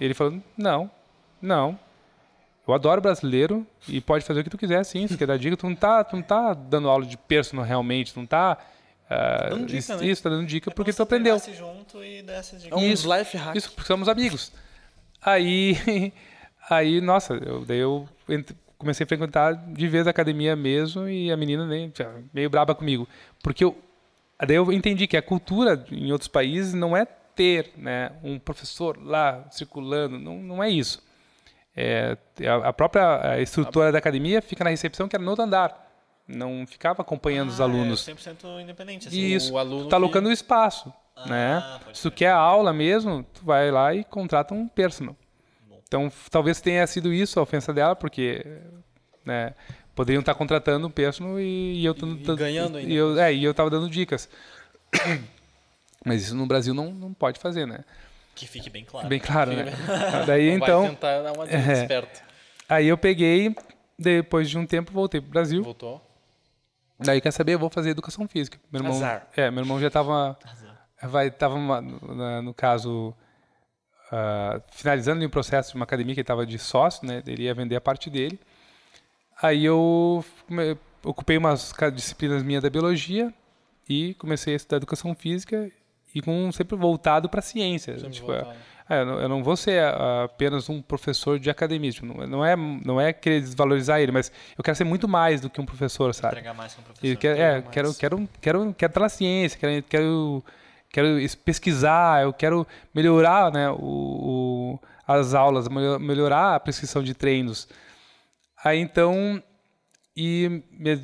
Ele falou, não, não, eu adoro brasileiro e pode fazer o que tu quiser, sim. Se quer dar dica, tu não tá, tu não tá dando aula de personal realmente, tu não tá. Uh, dando dica, isso, né? isso, tá dando dica é porque tu aprendeu. Junto e É um life hack. Isso, porque somos amigos. Aí, [laughs] aí nossa, eu, daí eu comecei a frequentar de vez a academia mesmo e a menina nem, meio braba comigo. Porque eu, daí eu entendi que a cultura em outros países não é ter né, um professor lá circulando, não, não é isso. É, a, própria estrutura da academia fica na recepção, que era no outro andar. Não ficava acompanhando ah, os é, alunos. É 100% independente. Assim, Isso. O aluno tá alocando o espaço. Né? Ah, Se tu quer aula mesmo, tu vai lá e contrata um personal. Bom. Então, talvez tenha sido isso a ofensa dela, porque né, poderiam estar contratando um personal e, e eu tô, e, ganhando ainda. E eu, né? é, e eu tava dando dicas. [coughs] Mas isso no Brasil não, não pode fazer, né? Que fique bem claro. Bem claro, né? [laughs] Bem... Daí então. Vai tentar dar uma [laughs] é, Aí eu peguei, depois de um tempo voltei pro Brasil. Voltou. Daí quer saber, eu vou fazer educação física. Meu irmão, Azar. É, meu irmão já estava vai estava no caso uh, finalizando um processo de uma academia que ele estava de sócio, né? Ele ia vender a parte dele. Aí eu ocupei umas disciplinas minhas da biologia e comecei a estudar educação física e com sempre voltado para ciência. Tipo, é, é, eu não vou ser ah, apenas um professor de academia. Tipo, não é não é querer desvalorizar ele, mas eu quero ser muito mais do que um professor, sabe? Entregar mais que um professor. Quero, é, quero quero quero quero estar na ciência, quero, quero quero pesquisar, eu quero melhorar né, o, o, as aulas, melhorar a prescrição de treinos. Aí então, e minha,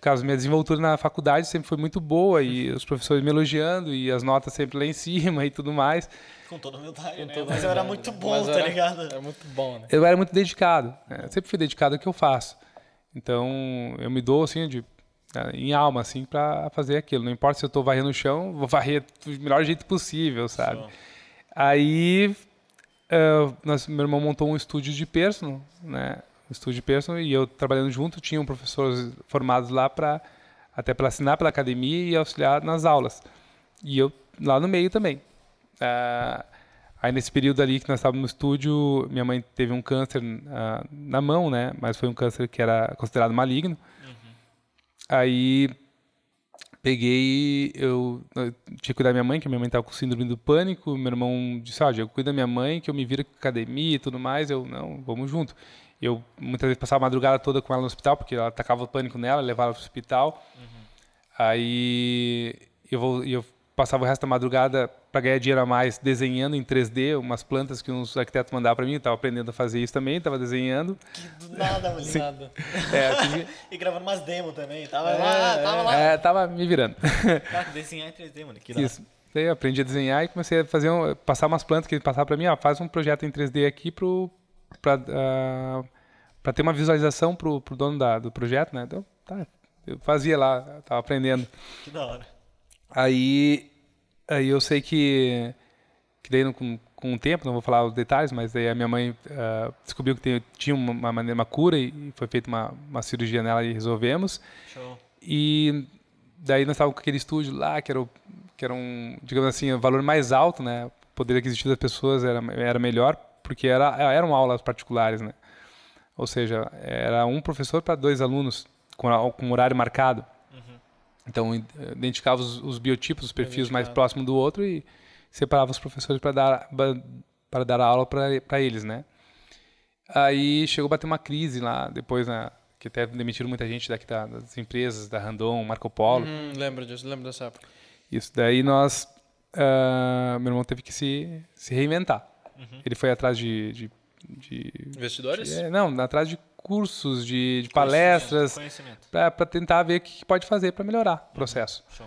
caso minha desenvoltura na faculdade sempre foi muito boa e uhum. os professores me elogiando e as notas sempre lá em [laughs] cima e tudo mais. Com toda humildade, Com né? Mas eu era muito bom, tá ligado? Era muito bom, né? Eu era muito dedicado, né? sempre fui dedicado ao que eu faço. Então, eu me dou assim de Tá, em alma, assim, para fazer aquilo. Não importa se eu estou varrendo o chão, vou varrer do melhor jeito possível, sabe? Aí, uh, nós, meu irmão montou um estúdio de personal, né? Um estúdio de personal, e eu trabalhando junto, tinham um professores formados lá para até para assinar pela academia e auxiliar nas aulas. E eu lá no meio também. Uh, aí nesse período ali que nós estávamos no estúdio, minha mãe teve um câncer uh, na mão, né? Mas foi um câncer que era considerado maligno. Aí peguei, eu, eu, tinha que cuidar da minha mãe, que minha mãe tava com síndrome do pânico, meu irmão disse, ah, eu cuido da minha mãe, que eu me viro com academia e tudo mais, eu, não, vamos junto. Eu muitas vezes passava a madrugada toda com ela no hospital, porque ela atacava o pânico nela, levava para o hospital. Uhum. Aí eu, vou, eu passava o resto da madrugada para ganhar dinheiro a mais desenhando em 3D umas plantas que uns arquitetos mandavam para mim. Estava aprendendo a fazer isso também, estava desenhando. Que do nada, ali nada. [laughs] É, assim [laughs] e gravando umas demos também. Tava é, lá, tava lá. É, tava me virando. [laughs] Cara, desenhar em 3D, mano. Que isso. Nada. Daí eu aprendi a desenhar e comecei a fazer um, passar umas plantas que ele passava para mim. Ah, faz um projeto em 3D aqui para uh, ah, ter uma visualização para o dono da, do projeto, né? Então, tá. Eu fazia lá, estava aprendendo. Que da hora. Aí Aí eu sei que, que daí com, com o tempo, não vou falar os detalhes, mas a minha mãe uh, descobriu que tinha tinha uma, uma, uma cura e foi feita uma, uma cirurgia nela e resolvemos. Show. E daí nós estávamos com aquele estúdio lá, que era, o, que era um, digamos assim, o valor mais alto, né? O poder aquisitivo das pessoas era, era melhor, porque era, eram aulas particulares, né? Ou seja, era um professor para dois alunos, com, com horário marcado. Então, eh, identificava os, os biotipos, os perfis mais próximos do outro e separava os professores para dar, para dar a aula para eles, né? Aí chegou a bater uma crise lá, depois, né, que até demitiram muita gente daqui da, das empresas, da Randon, Marco Polo. Hum, lembro disso, lembro dessa época. Isso, daí nós, uh, meu irmão teve que se, se reinventar. Uhum. Ele foi atrás de... de, de Investidores? De, eh, não, atrás de cursos, de, de palestras, para tentar ver o que pode fazer para melhorar o uhum. processo. Show.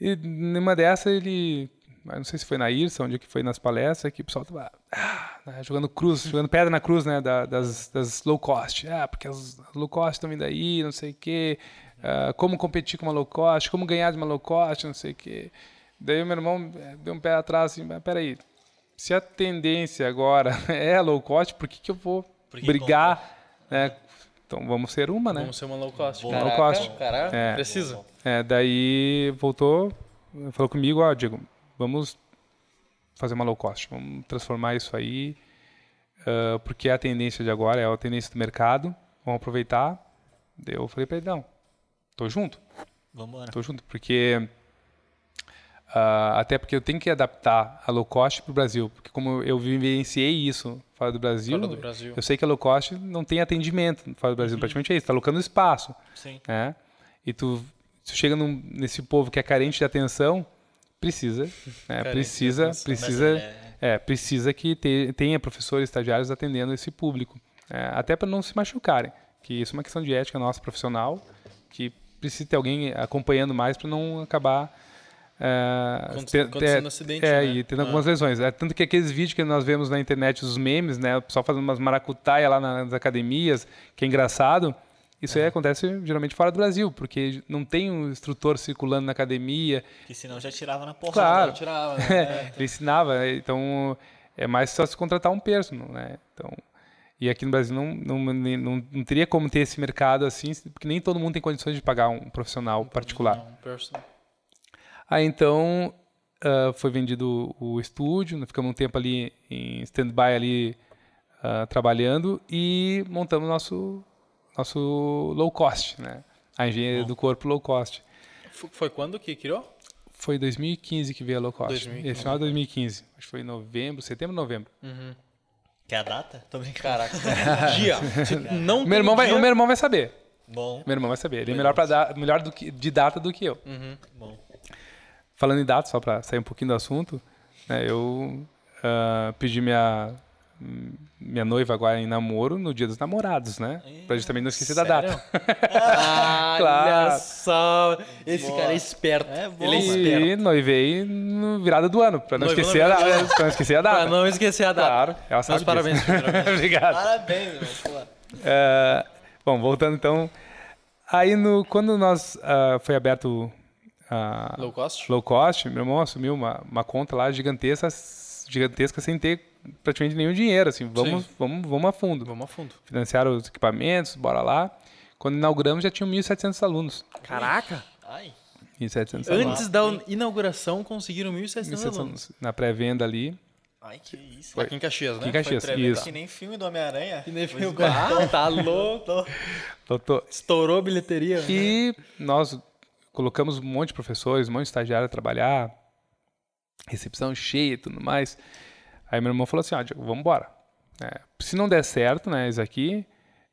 E numa dessa ele, ah, não sei se foi na IRSA, onde é que foi nas palestras, que o pessoal estava ah, né, jogando cruz, uhum. jogando pedra na cruz, né, das, das low cost. Ah, porque as low cost estão vindo aí, não sei o quê. Ah, como competir com uma low cost, como ganhar de uma low cost, não sei o quê. Daí meu irmão eh, deu um pé atrás, assim, mas ah, peraí, se a tendência agora [laughs] é low cost, por que, que eu vou brigar é, então vamos ser uma, né? Vamos ser uma low cost. Caraca, low cost. Caraca, é, precisa. É, daí voltou, falou comigo, ó, Diego, vamos fazer uma low cost, vamos transformar isso aí, uh, porque é a tendência de agora, é a tendência do mercado, vamos aproveitar. eu falei pra ele, não, tô junto. Vamos embora. Tô junto, porque Uh, até porque eu tenho que adaptar a low cost para o Brasil, porque como eu vivenciei isso fora do Brasil, fora do Brasil, eu sei que a low cost não tem atendimento fora do Brasil, uhum. praticamente é isso, está alocando espaço. Sim. Né? E tu, tu chega num, nesse povo que é carente de atenção, precisa, né? precisa, atenção, precisa, é. é... precisa que tenha professores, estagiários atendendo esse público, é, até para não se machucarem, que isso é uma questão de ética nossa profissional, que precisa ter alguém acompanhando mais para não acabar é, acontecendo é, acidente, é, né? e tendo ah. algumas é. lesões. É, tanto que aqueles vídeos que nós vemos na internet, os memes, né? O pessoal fazendo umas maracutaia lá nas academias, que é engraçado. Isso é. aí acontece geralmente fora do Brasil, porque não tem um instrutor circulando na academia. Que senão já tirava na porta. Claro. Tirava, [laughs] né? Ele ensinava. Né, então, é mais só se contratar um personal, né? Então... E aqui no Brasil não, não, não, não, teria como ter esse mercado assim, porque nem todo mundo tem condições de pagar um profissional particular. Não, um personal. Aí então uh, foi vendido o estúdio, né? ficamos um tempo ali em stand-by ali uh, trabalhando e montamos nosso nosso low cost, né? A engenharia Bom. do corpo low cost. Foi quando que criou? Foi 2015 que veio a low cost. 2015. Esse final de 2015. Acho que foi novembro, setembro, novembro. Uhum. Que é a data? Tô brincando. Caraca. [laughs] dia. não meu irmão vai, O meu irmão vai saber. Bom. Meu irmão vai saber. Ele é melhor, pra dar, melhor do que, de data do que eu. Uhum. Bom. Falando em dados, só para sair um pouquinho do assunto, né, eu uh, pedi minha minha noiva agora em namoro no dia dos namorados, né? É, pra gente também não esquecer sério? da data. Ah, [laughs] claro. Olha só, esse Boa. cara é esperto. É bom, Ele é esperto. E noivei no virada do ano, pra não, esquecer, a, data, pra não esquecer a data. pra não esquecer a data. Claro, ela sabe Mas parabéns. [laughs] Obrigado. Parabéns, meu. Uh, bom, voltando então. Aí, no, quando nós uh, foi aberto a low cost, low cost meu irmão assumiu uma, uma conta lá gigantesca, gigantesca sem ter praticamente nenhum dinheiro, assim, vamos, Sim. vamos, vamos a fundo. Vamos a fundo. Financiaram os equipamentos, bora lá. Quando inauguramos já tinham 1.700 alunos. Caraca! Ai. 1.700 alunos. Antes da inauguração conseguiram 1.700 alunos. Na pré-venda ali. Ai, que isso. Foi. Aqui em Caxias, né? Aqui em Caxias, isso. Que nem filme do Homem-Aranha. Que nem filme é. do Homem-Aranha. Tá louco. Estourou a bilheteria. Né? E né? nós colocamos um monte de professores, um monte de estagiário a trabalhar, recepção cheia e tudo mais. Aí meu irmão falou assim, ó, Diego, vamos embora. É, se não der certo, né, isso aqui,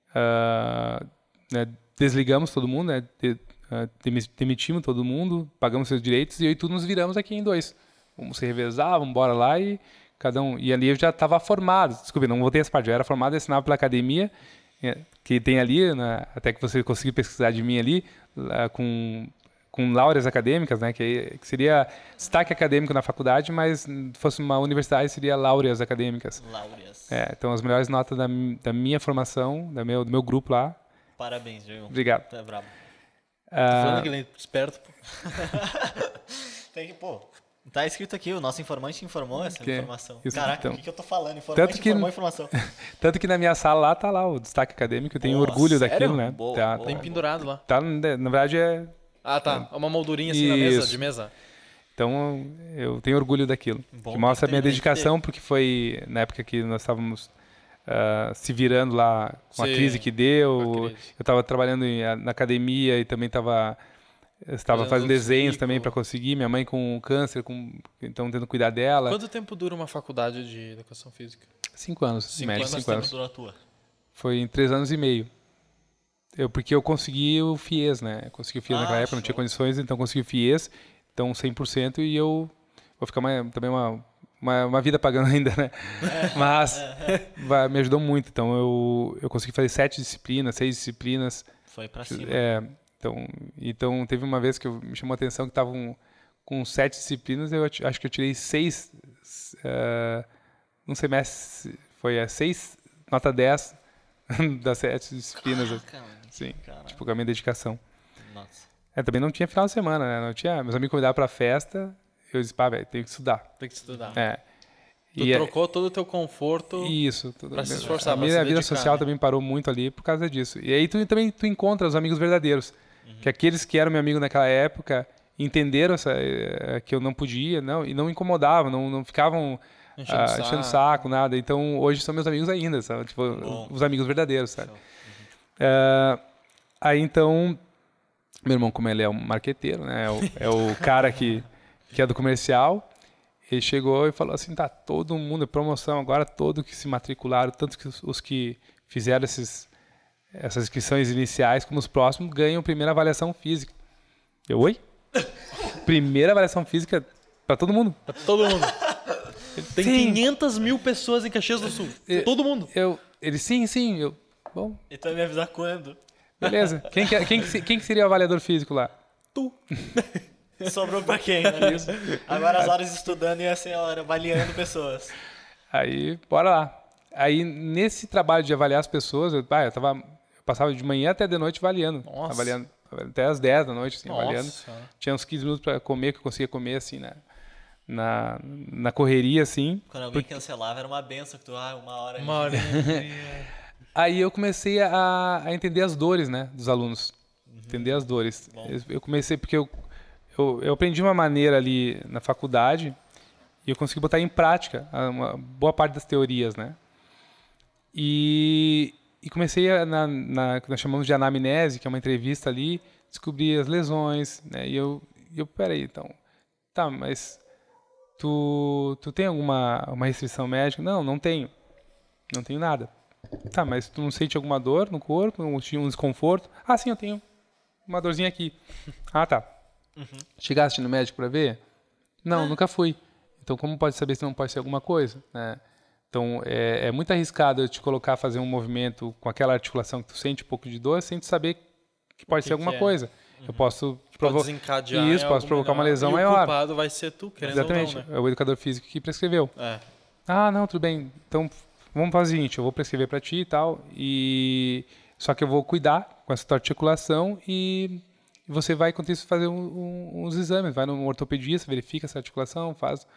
uh, né, desligamos todo mundo, né, de, uh, demitimos todo mundo, pagamos seus direitos e eu e tu nos viramos aqui em dois. Vamos se revezar, vamos embora lá e cada um... E ali eu já estava formado, desculpe, não voltei essa parte, eu era formado e assinava pela academia, é, que tem ali, né, até que você conseguiu pesquisar de mim ali, com com lauras acadêmicas, né, que, que seria destaque acadêmico na faculdade, mas fosse uma universidade seria lauras acadêmicas. Laureas. É, então as melhores notas da, da minha formação, da meu, do meu grupo lá. Parabéns, viu? Obrigado. Tu tá é brabo. Ah, falando que ele é esperto. [laughs] Tem que, pô, Tá escrito aqui, o nosso informante informou essa que, informação. Isso, Caraca, então. o que, que eu tô falando? Informante tanto que, informou a [laughs] informação. tanto que na minha sala lá tá lá o destaque acadêmico, eu tenho boa, orgulho sério? daquilo, né? Boa, tá, boa, tá, tem pendurado lá. Tá, na verdade, é ah, tá. É uma moldurinha assim na mesa, de mesa. Então eu tenho orgulho daquilo. Bom, que mostra a minha dedicação, porque foi na época que nós estávamos ah, se virando lá com Sim, a crise que deu. crise. Eu estava trabalhando em- ah, na academia e também estava estava Fazendo desenhos também para conseguir. Minha mãe com câncer, com então tendo que cuidar dela. Quanto tempo dura uma faculdade de educação física? Cinco anos, Cinco médio anos, cinco anos. dura a tua. Foi em três anos e meio. Eu, porque eu consegui o FIES, né? Consegui o FIES ah, naquela época, show. não tinha condições, então consegui o FIES, então 100% e eu vou ficar mais, também uma, uma, uma, vida pagando [laughs] ainda, né? É. Mas é. [laughs] vai, me ajudou muito, então eu, eu consegui fazer sete disciplinas, seis disciplinas. Foi pra cima. É, então, então teve uma vez que eu, me chamou a atenção que estavam com sete disciplinas, eu acho que eu tirei seis, uh, é, um semestre, foi é, seis, nota 10 [laughs] das sete espinas. Caraca, assim. Sim, Caraca. tipo, com a minha dedicação. Nossa. É, também não tinha final de semana, né? Não tinha. Meus amigos convidavam pra festa, eu disse, pá, velho, tenho que estudar. Tem que estudar. É. Tu e é- trocou é... todo o teu conforto. Isso, tudo. Pra se esforçar, a minha vida social né? também parou muito ali por causa disso. E aí tu também tu encontra os amigos verdadeiros, uhum. que aqueles que eram meu amigo naquela época entenderam essa, eh, que eu não podia, não e não incomodavam, não, não ficavam enchendo, ah, enchendo saco. saco, nada. Então hoje são meus amigos ainda, sabe? Tipo, Bom. os amigos verdadeiros, sabe? Uhum. Uh, aí então, meu irmão, como ele é um marqueteiro, né? É o, é o [laughs] cara que, que é do comercial. Ele chegou e falou assim: tá todo mundo, é promoção agora, todo que se matricularam, tanto que os, os que fizeram esses, essas inscrições iniciais como os próximos ganham primeira avaliação física. Eu, oi? [laughs] primeira avaliação física para todo mundo? Pra todo mundo tem sim. 500 mil pessoas em Caxias do Sul. Eu, é, Todo mundo. Eu, ele, sim, sim. Eu, bom. Ele vai me avisar quando. Beleza. Quem que, é, quem, que, quem que seria o avaliador físico lá? Tu. [laughs] Sobrou pra quem, né? Isso. Agora as horas estudando e assim, hora avaliando pessoas. Aí, bora lá. Aí, nesse trabalho de avaliar as pessoas, eu, ah, eu, tava, eu passava de manhã até de noite avaliando. Nossa. Avaliando até as 10 da noite, assim, Nossa. avaliando. Tinha uns 15 minutos para comer, que eu conseguia comer, assim, né? na, na correria, assim. Quando alguém porque... cancelava, era uma benção que tu, ah, uma hora. Uma hora. [laughs] É. Aí eu comecei a, a entender as dores, né, dos alunos. Uhum. Entender as dores. Bom. Eu comecei porque eu, eu, eu, aprendi uma maneira ali na faculdade e eu consegui botar em prática ah, uma boa parte das teorias, né? E, e comecei a, na, na nós chamamos de anamnese, que é uma entrevista ali, descobrir as lesões, né? E eu, eu peraí, então, tá, mas Tu, tu tem alguma uma restrição médica? Não, não tenho. Não tenho nada. Tá, mas tu não sente alguma dor no corpo? Um, um desconforto? Ah, sim, eu tenho uma dorzinha aqui. [laughs] Ah, tá. Uhum. Chegaste no médico para ver? Não, ah. nunca fui. Então, como pode saber se não pode ser alguma coisa? Né? Então, é, é, muito arriscado eu te colocar a fazer um movimento com aquela articulação que tu sente um pouco de dor sem tu saber que pode que ser alguma é? coisa. Uhum. Eu posso tipo, provocar. desencadear. Isso, posso provocar uma lesão e maior. O culpado vai ser tu, querendo Exatamente. Ou não, né? É o educador físico que prescreveu. É. Ah, não, tudo bem. Então, vamos fazer o seguinte: eu vou prescrever para ti e tal. E. Só que eu vou cuidar com essa tua articulação e você vai, com isso, fazer um, um, uns exames. Vai no ortopedista, verifica essa articulação, faz,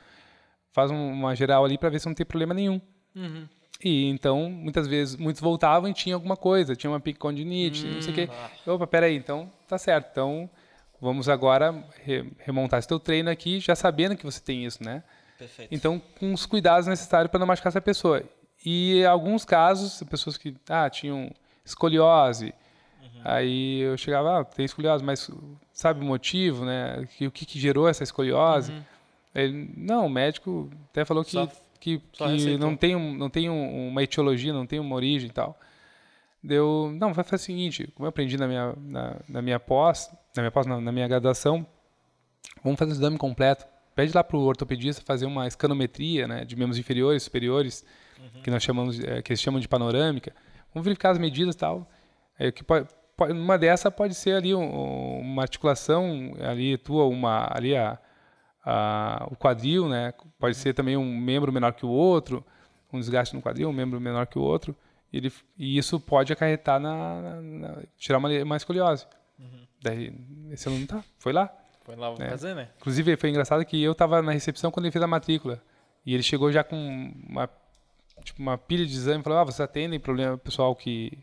faz uma geral ali para ver se não tem problema nenhum. Uhum. E então, muitas vezes, muitos voltavam e tinha alguma coisa, tinha uma piccondinite hum, não sei o quê. Ah. Opa, peraí, então tá certo. Então vamos agora re remontar esse teu treino aqui, já sabendo que você tem isso, né? Perfeito. Então, com os cuidados necessários para não machucar essa pessoa. E alguns casos, pessoas que ah, tinham escoliose, uhum. aí eu chegava, ah, tem escoliose, mas sabe o motivo, né? O que, o que, gerou essa escoliose? Uhum. Ele, não, o médico até falou que Só que, que não tem, um, não tem um, uma etiologia, não tem uma origem e tal. Deu, não, vai fazer o seguinte, como eu aprendi na minha, na, na minha pós, na minha pós, não, na minha graduação, vamos fazer um exame completo. Pede lá para o ortopedista fazer uma escanometria né, de membros inferiores, superiores, uhum. que nós chamamos, é, que eles chamam de panorâmica. Vamos verificar as medidas e tal. É, que pode, uma dessa pode ser ali uma articulação ali tua, uma ali a, ah, o quadril, né? Pode ser também um membro menor que o outro, um desgaste no quadril, um membro menor que o outro. Ele, e isso pode acarretar na, na, na tirar uma, uma escoliose. Uhum. Daí esse aluno tá, foi lá. Foi lá né? fazer, né? Inclusive foi engraçado que eu estava na recepção quando ele fez a matrícula e ele chegou já com uma tipo uma pilha de exame, falou: "Ah, você atende problema pessoal que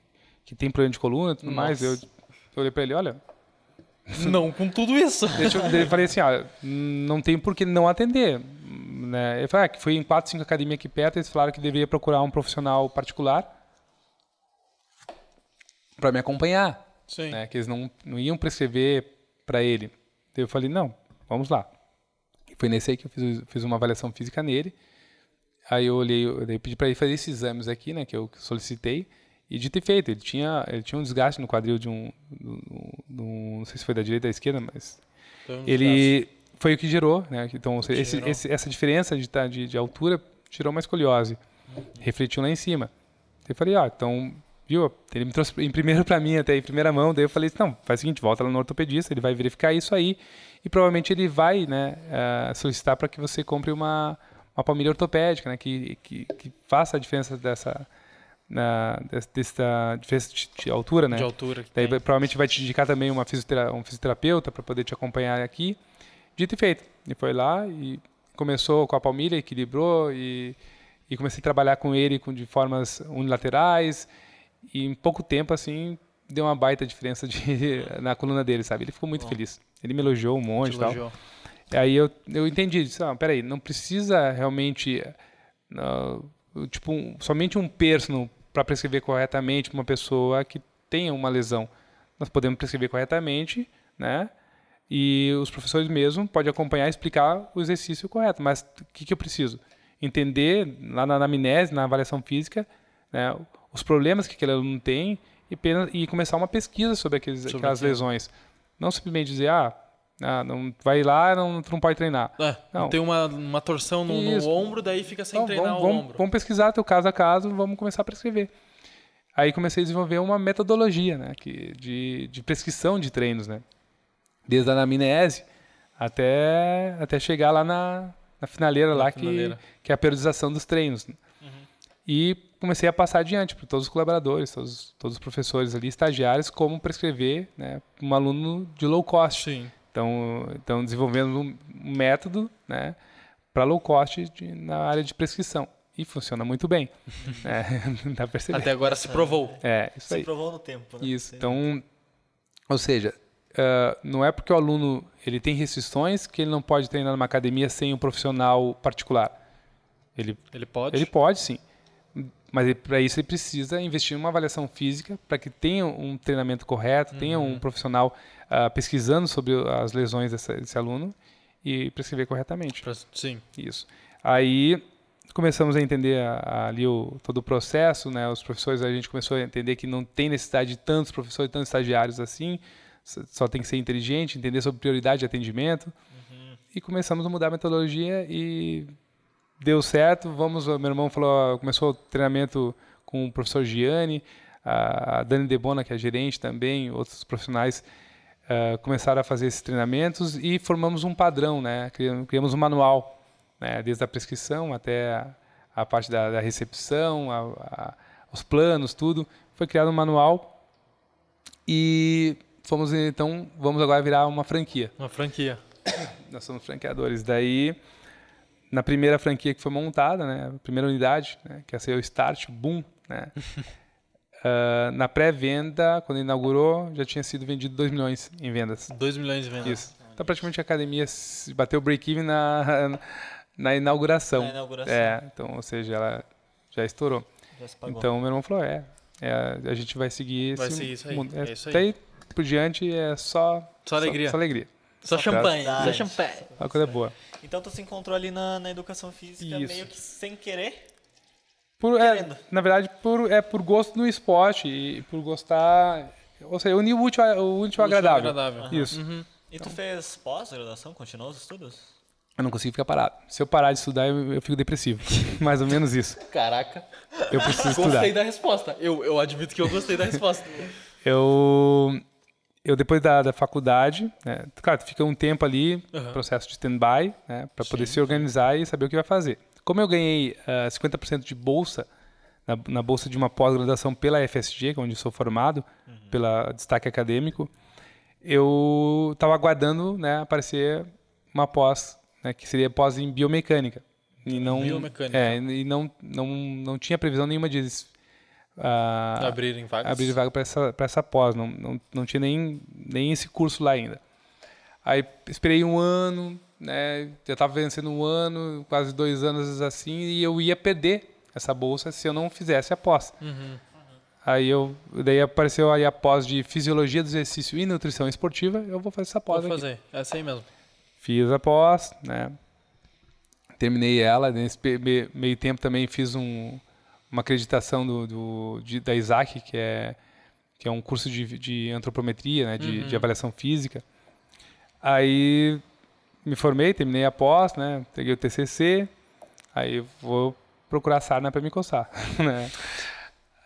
que tem problema de coluna, tudo Nossa. mais". Eu, eu olhei para ele, olha, não com tudo isso. [laughs] Eu, eu falei assim, ah, não tem por que não atender. Né? Eu falei, ah, que foi em 4, 5 academias aqui perto, eles falaram que deveria procurar um profissional particular para me acompanhar. Sim. Né? Que eles não, não iam prescrever para ele. Então eu falei, não, vamos lá. E foi nesse aí que eu fiz, fiz uma avaliação física nele. Aí eu olhei, eu pedi para ele fazer esses exames aqui, né, que eu solicitei. E dito e feito, ele tinha, ele tinha um desgaste no quadril de um, não sei se foi da direita ou da esquerda, mas um ele desgaste. foi o que gerou, né? Então seja, esse, gerou. Esse, essa diferença de, tá, de, de altura gerou uma escoliose, uhum. refletiu lá em cima. Eu falei, ah, então viu? Ele me trouxe em primeiro para mim, até em primeira mão. Daí eu falei: não, faz o seguinte, volta lá no ortopedista, ele vai verificar isso aí e provavelmente ele vai, né, uh, solicitar para que você compre uma, uma palmilha ortopédica, né, que, que, que faça a diferença dessa na, dessa diferença de, de, altura, né? De altura. Daí tem. provavelmente vai te indicar também uma fisiotera um fisioterapeuta para poder te acompanhar aqui. Dito e feito. Ele foi lá e começou com a palmilha, equilibrou e, e comecei a trabalhar com ele com, de formas unilaterais. E em pouco tempo, assim, deu uma baita diferença de, [laughs] na coluna dele, sabe? Ele ficou muito Bom. feliz. Ele me elogiou um monte e tal. Aí eu, eu entendi, disse, não, ah, peraí, não precisa realmente... Não, ah, tipo, um, somente um persno para prescrever corretamente uma pessoa que tenha uma lesão. Nós podemos prescrever corretamente, né? E os professores mesmo podem acompanhar e explicar o exercício correto. Mas o que, que eu preciso? Entender lá na anamnese, na avaliação física, né, os problemas que aquele aluno tem e, e começar uma pesquisa sobre, aqueles, sobre aquelas lesões. Não simplesmente dizer, ah, ah, não vai lá, não, tu não pode treinar. É, não. Tem uma, uma torção no, no ombro, daí fica sem não, treinar vamos, o vamos, ombro. Vamos pesquisar teu caso a caso, vamos começar a prescrever. Aí comecei a desenvolver uma metodologia né, que, de, de prescrição de treinos, né? Desde a anamnese até, até chegar lá na, na finaleira, na lá finaleira. Que, que é a periodização dos treinos. Uhum. E comecei a passar adiante para todos os colaboradores, todos, todos os professores ali, estagiários, como prescrever né, um aluno de low cost. Sim. Então, então desenvolvendo um método né, para low cost de, na área de prescrição. E funciona muito bem. [laughs] Né, [laughs] dá perceber. Até agora se provou. É, isso se aí. provou no tempo. Né? Isso. Então, ou seja, uh, não é porque o aluno ele tem restrições que ele não pode treinar numa academia sem um profissional particular. Ele, ele pode? Ele pode, sim. Mas para isso ele precisa investir em uma avaliação física para que tenha um treinamento correto, uhum. tenha um uhum. profissional uh, pesquisando sobre as lesões desse aluno e prescrever corretamente. Sim. Isso. Aí começamos a entender ali o, todo o processo, né? Os professores, a gente começou a entender que não tem necessidade de tantos professores, tantos estagiários assim, só tem que ser inteligente, entender sobre prioridade de atendimento. Uhum. E começamos a mudar a metodologia e deu certo. Vamos, meu irmão falou, começou o treinamento com o professor Gianni, a Dani Debona, que é gerente também, outros profissionais uh, começaram a fazer esses treinamentos e formamos um padrão, né? criamos um manual, né? desde a prescrição até a, a parte da, da recepção, a, a, os planos, tudo. Foi criado um manual e fomos, então, vamos agora virar uma franquia. Uma franquia. Nós somos franqueadores. Daí, na primeira franquia que foi montada, né? a primeira unidade, né? que ia é ser o Start, o Boom, né? [laughs] Ah, na pré-venda, quando inaugurou, já tinha sido vendido 2 milhões em vendas. 2 milhões em vendas. Isso. Então, praticamente a academia bateu o break-even na, [laughs] na inauguração. Na inauguração. É, então, ou seja, ela já estourou. Já se pagou. Então, meu irmão falou: é, é a gente vai seguir vai esse isso aí, mundo. É, é isso aí. Daí por diante é só. Só alegria. Só, só alegria. Só, só champanhe. Só champanhe. Uma coisa boa. Então, tu se encontrou ali na, na educação física isso. meio que sem querer. Por, é, na verdade, por, é por gosto no esporte e por gostar. Ou seja, unir o útil, o útil o agradável. agradável. Uhum. Isso. Uhum. E então, tu fez pós-graduação? Continuou os estudos? Eu não consigo ficar parado. Se eu parar de estudar, eu, eu fico depressivo. [laughs] Mais ou menos isso. Caraca. Eu preciso gostei estudar. Gostei da resposta. Eu, eu admito que eu gostei da resposta. [laughs] eu, eu, depois da, da faculdade, né, claro, tu fica um tempo ali, uhum. processo de stand-by, né, para poder se organizar e saber o que vai fazer. Como eu ganhei uh, eh, 50% de bolsa na, na, bolsa de uma pós-graduação pela FSG, é onde sou formado, uhum. pela destaque acadêmico, eu estava aguardando né, aparecer uma pós, né, que seria pós em biomecânica. E não, biomecânica. É, e não, não, não tinha previsão nenhuma de uh, abrirem vagas. Abrir vaga para essa, essa pós. Não, não, não tinha nem, nem esse curso lá ainda. Aí esperei um ano, né, já estava vencendo um ano, quase dois anos assim, e eu ia perder essa bolsa se eu não fizesse a pós. Uhum. Aí eu, daí apareceu aí a pós de fisiologia do exercício e nutrição esportiva, eu vou fazer essa pós vou aqui. fazer, é assim mesmo. Fiz a pós, né? Terminei ela, nesse meio tempo também fiz um, uma acreditação do, do de, da Isaac, que é que é um curso de, de antropometria, né, de, uhum. de avaliação física. Aí me formei, terminei a pós, né? Peguei o TCC, aí vou procurar sarna para me coçar, [laughs] né?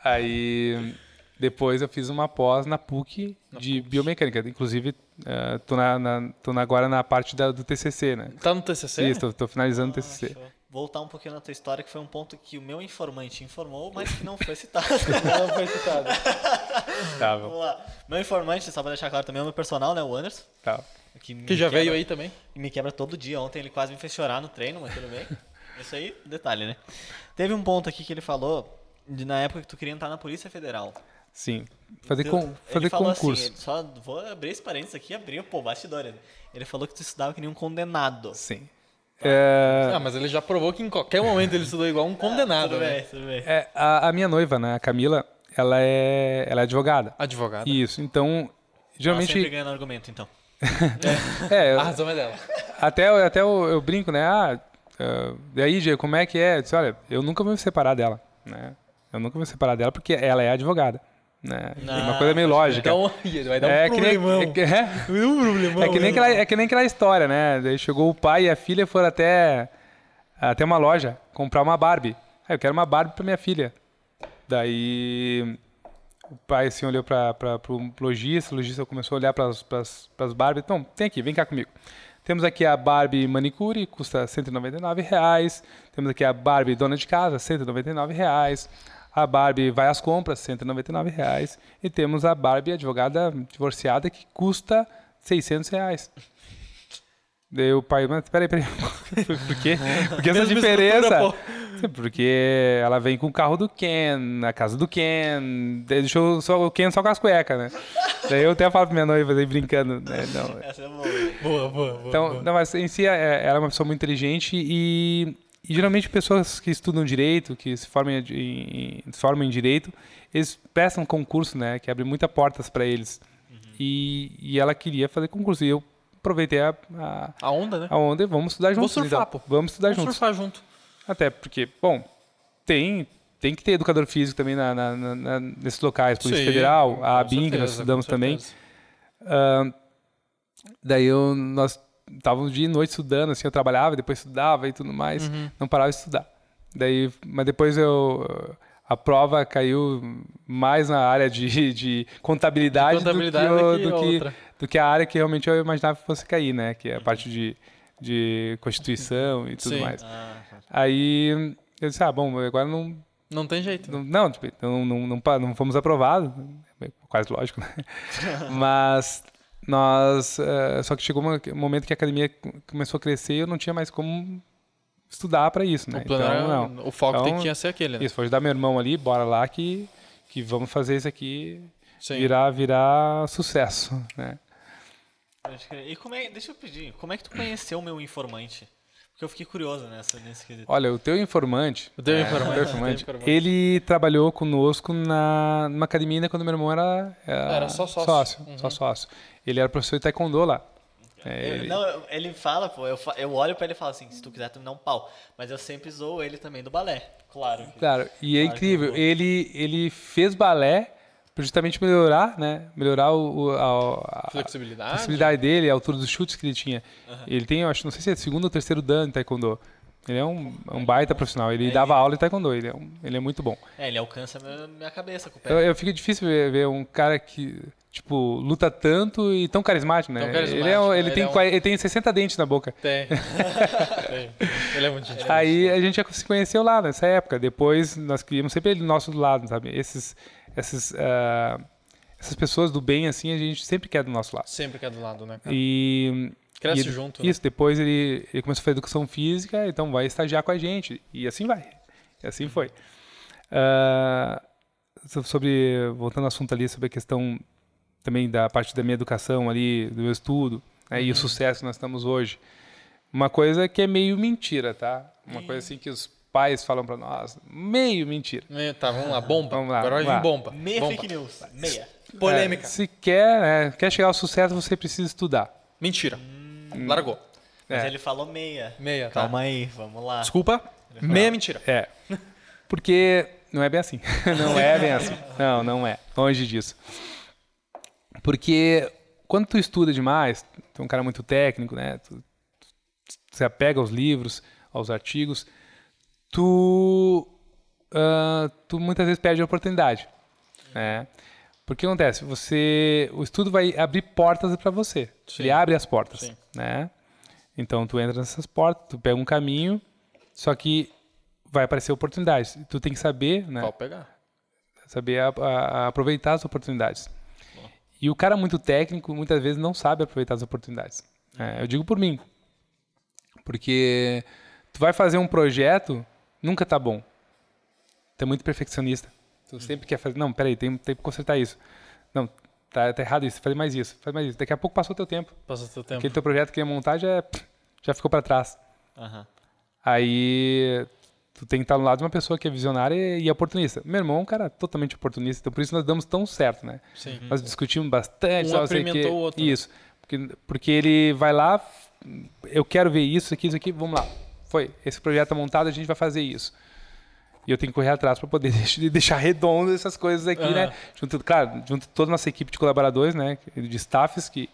Aí depois eu fiz uma pós na PUC na de PUC. biomecânica, inclusive uh, tô, na, na, tô agora na parte da, do TCC, né? Tá no TCC? Isso, tô, tô finalizando ah, o TCC. voltar um pouquinho na tua história, que foi um ponto que o meu informante informou, mas que não foi citado. [laughs] não foi citado. [laughs] tá bom. Vamos lá. Meu informante, só para deixar claro também, é o meu personal, né, o Anderson. Tá. Que, que já quebra, veio aí também. Me quebra todo dia. Ontem ele quase me fez chorar no treino, mas tudo bem. [laughs] Isso aí, detalhe, né? Teve um ponto aqui que ele falou de na época que tu queria entrar na Polícia Federal. Sim. Fazer, então, com, fazer assim, concurso. Assim, só vou abrir esse parênteses aqui e abrir, pô, bastidor Ele falou que tu estudava que nem um condenado. Sim. Tá? É... Ah, mas ele já provou que em qualquer momento ele estudou igual um [laughs] é, condenado. Ah, tudo né? bem, tudo bem. É, a, a, minha noiva, né, a Camila, ela é, ela é advogada. Advogada. Isso, então. Geralmente. Ela sempre ganha no argumento, então. É, a razão é dela. Até, até eu, eu brinco, né? Ah, uh, daí, Jay, como é que é? Eu disse, olha, eu nunca vou me separar dela, né? Eu nunca vou me separar dela porque ela é advogada. Né? Não, é uma coisa meio ah, lógica. Então, [laughs] vai dar um é problemão. É que nem, é, é? Né? é, que nem aquela, é história, né? Daí chegou o pai e a filha foram até, até uma loja comprar uma Barbie. Ah, eu quero uma Barbie para minha filha. Daí o pai assim olhou para o lojista, o lojista começou a olhar para as Barbie. Então, tem aqui, vem cá comigo. Temos aqui a Barbie Manicure, custa R$ 199. Reais. Temos aqui a Barbie Dona de Casa, R$ 199. Reais. A Barbie vai às compras, R$ 199. Reais. E temos a Barbie Advogada Divorciada, que custa R$ 600. Reais. Daí o pai, mas peraí, peraí. [laughs] Por quê? É. Porque essa diferença. Porque ela vem com o carro do Ken, na casa do Ken, deixou só, o Ken só com as cuecas, né? Daí eu até falo pra minha noiva, daí brincando. Né? Não. É. Essa é boa. Boa, boa, boa. Então, boa. Não, mas em si, é, ela é uma pessoa muito inteligente e, e geralmente pessoas que estudam direito, que se formam em, se formam em direito, eles prestam concurso, né? Que abre muitas portas para eles. Uhum. E, e ela queria fazer concurso. E eu aproveitei a, a, a, onda, né? A onda e vamos estudar juntos. Vou surfar, então. pô. Vamos estudar vamos juntos. Vamos surfar junto. Até porque, bom, tem tem que ter educador físico também na, na, na, nesses locais, Polícia Sim, Federal, a ABIN, nós estudamos também. Uh, daí eu, nós estávamos de noite estudando, assim, eu trabalhava, depois estudava e tudo mais, uhum. não parava de estudar. Daí, mas depois eu a prova caiu mais na área de, de contabilidade, de contabilidade do, que, do, que, do, que, a área que realmente eu imaginava que fosse cair, né? Que é a parte de, de constituição e tudo Sim. mais. Ah. Tá, tá. Aí eu disse, ah, bom, agora não... Não tem jeito. Não, não, tipo, então não, não, não, não fomos aprovados, quase lógico, né? [laughs] Mas nós... Eh, só que chegou um momento que a academia começou a crescer e eu não tinha mais como estudar para isso, né? O plano então, não. o foco então, tem que então, ser aquele, né? Isso, foi ajudar meu irmão ali, bora lá que, que vamos fazer isso aqui Sim. virar, virar sucesso, né? E como é, deixa eu pedir, como é que tu conheceu o meu informante? Porque eu fiquei curioso nessa, nesse quesito. Olha, o teu informante. O teu, é, informante, o teu informante, Ele trabalhou conosco na, numa academia ainda né, quando meu irmão era. Era, era só sócio. Sócio, uhum. só sócio. Ele era professor de taekwondo lá. É, ele... Eu, não, ele fala, pô, eu, eu olho pra ele e falo assim, se tu quiser, tu me dá um pau. Mas eu sempre zoo ele também do balé, claro. Que, claro, e é claro é incrível, ele, ele fez balé pra justamente melhorar, né? Melhorar o, a, a, flexibilidade. a flexibilidade dele, a altura dos chutes que ele tinha. Uhum. Ele tem, eu acho, não sei se é segundo ou terceiro dan em taekwondo. Ele é um, é um é. baita profissional. Ele dava aula em taekwondo. Ele é, um, ele é muito bom. É, ele alcança minha, minha cabeça com o pé. Eu, eu fico difícil ver, ver, um cara que tipo, luta tanto e tão carismático, né? Tão carismático, ele, é ele, né? é ele, tem, é um... ele tem 60 dentes na boca. Tem. [laughs] tem. Ele é muito gente. Aí a gente já se conheceu lá nessa época. Depois nós queríamos sempre ele do nosso lado, sabe? Esses, esses, uh, essas pessoas do bem, assim, a gente sempre quer do nosso lado. Sempre quer do lado, né? Cara? E... Cresce e, junto. Isso, né? depois ele, ele começou a fazer educação física, então vai estagiar com a gente. E assim vai. E assim foi. Uh, sobre, voltando ao assunto ali, sobre a questão também da parte da minha educação ali, do meu estudo, né, e o uhum. sucesso que nós estamos hoje. Uma coisa que é meio mentira, tá? Uma coisa assim que os pais falam para nós, meio mentira. Meio, tá, vamos lá, bomba. Vamos lá, Agora vamos bomba. Meia bomba. fake news. Meia. É, Polêmica. É, se quer, né, quer chegar ao sucesso, você precisa estudar. Mentira. Hum. Largou. É. Mas é. ele falou meia. Meia, tá. Calma aí, vamos lá. Desculpa, meia é mentira. É. Porque não é bem assim. [laughs] não é bem assim. Não, não é. Longe disso. Porque quando tu estuda demais, tu é um cara muito técnico, né? Tu, se apega aos livros, aos artigos, tu, uh, tu muitas vezes perde a oportunidade, né? Porque acontece, você, o estudo vai abrir portas para você. Sim. Ele abre as portas, né? Então tu entra nessas portas, tu pega um caminho, só que vai aparecer oportunidades. Tu tem que saber, né? Qual pegar? Saber a, a, a aproveitar as oportunidades. E o cara muito técnico muitas vezes não sabe aproveitar as oportunidades. É, eu digo por mim. Porque tu vai fazer um projeto, nunca tá bom. Tu é muito perfeccionista. Tu uhum. sempre quer fazer, não, peraí, tem, tem que consertar isso. Não, tá, tá errado isso, faz mais isso, faz mais isso. Daqui a pouco passou o teu tempo. Passou o teu tempo. Aquele teu projeto que ia montar já, já ficou para trás. Uhum. Aí tu tem que estar no lado de uma pessoa que é visionária e oportunista. Meu irmão é um cara totalmente oportunista, então por isso nós damos tão certo, né? Sim. Uhum. Nós discutimos bastante. Um tal, que, o outro. Né? Isso. Porque, porque ele vai lá, eu quero ver isso aqui, isso aqui, vamos lá. Foi, esse projeto é montado, a gente vai fazer isso. E eu tenho que correr atrás para poder [laughs] deixar redondo essas coisas aqui, uhum. né? Junto, claro, junto toda a nossa equipe de colaboradores, né? De staffs que,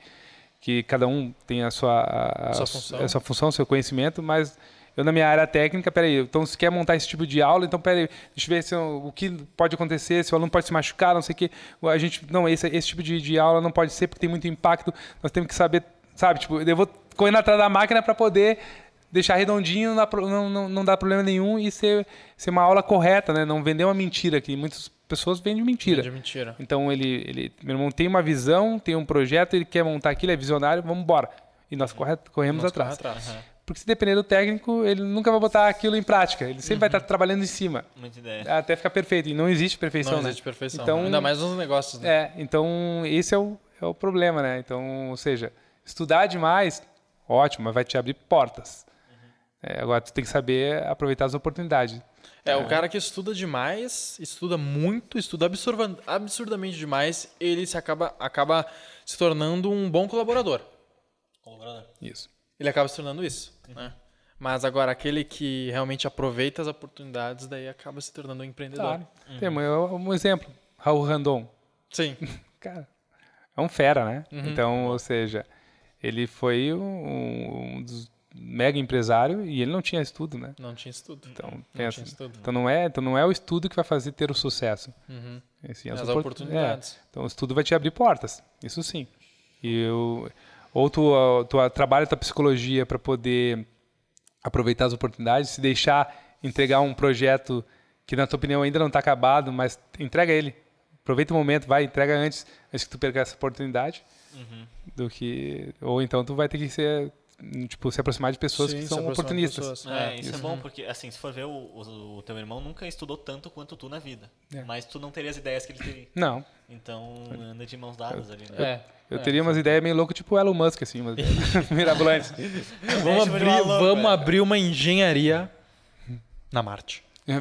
que cada um tem a sua, a, sua função. a sua função, seu conhecimento, mas eu, na minha área técnica, peraí, então se quer montar esse tipo de aula, então peraí, deixa eu ver se, o que pode acontecer, se o aluno pode se machucar, não sei o que, A gente, não, esse, esse tipo de, de aula não pode ser porque tem muito impacto, nós temos que saber, sabe? Tipo, eu vou correndo atrás da máquina para poder deixar redondinho, não dá, não, não dá problema nenhum e ser, ser uma aula correta, né? Não vender uma mentira, que muitas pessoas vendem mentira. Vende mentira. Então, ele, ele, meu irmão tem uma visão, tem um projeto, ele quer montar aquilo, é visionário, vamos embora. E nós corre, corremos nós atrás. atrás. Uhum. Porque se depender do técnico, ele nunca vai botar aquilo em prática. Ele sempre uhum. vai tá estar trabalhando em cima. Muita ideia. Até ficar perfeito. E não existe perfeição, Não né? existe né? perfeição. Então, né? Ainda mais nos negócios, né? É, então esse é o, é o problema, né? Então, ou seja, estudar demais, ótimo, mas vai te abrir portas. Uhum. É, agora, tu tem que saber aproveitar as oportunidades. É, é, o cara que estuda demais, estuda muito, estuda absurdamente demais, ele se acaba, acaba se tornando um bom colaborador. Colaborador. Isso. Ele acaba se tornando isso, uhum. né? Mas agora, aquele que realmente aproveita as oportunidades, daí acaba se tornando um empreendedor. Claro. Uhum. Tem um, é um exemplo, Raul Randon. Sim. [laughs] Cara, é um fera, né? Uhum. Então, ou seja, ele foi um, um, dos mega empresário e ele não tinha estudo, né? Não tinha estudo. Então, não pensa, estudo. então não é, então não é o estudo que vai fazer ter o sucesso. Uhum. Assim, as, as é, oportunidades. É. Então o estudo vai te abrir portas, isso sim. E eu ou tu, tu trabalha a tua psicologia para poder aproveitar as oportunidades, se deixar entregar um projeto que na tua opinião ainda não está acabado, mas entrega ele. Aproveita o momento, vai, entrega antes, antes que tu perca essa oportunidade. Uhum. Do que ou então tu vai ter que ser tipo, se aproximar de pessoas Sim, que são oportunistas. É, é, isso, é bom, uhum. porque assim, se for ver, o, o, teu irmão nunca estudou tanto quanto tu na vida. É. Mas tu não teria as ideias que ele teria. Não. Então anda de mãos dadas ali, né? Eu, é. eu teria umas ideias meio loucas, tipo Elon Musk, assim, umas [laughs] [laughs] mirabolantes. vamos abrir, vamos é. abrir uma engenharia na é. Marte. Na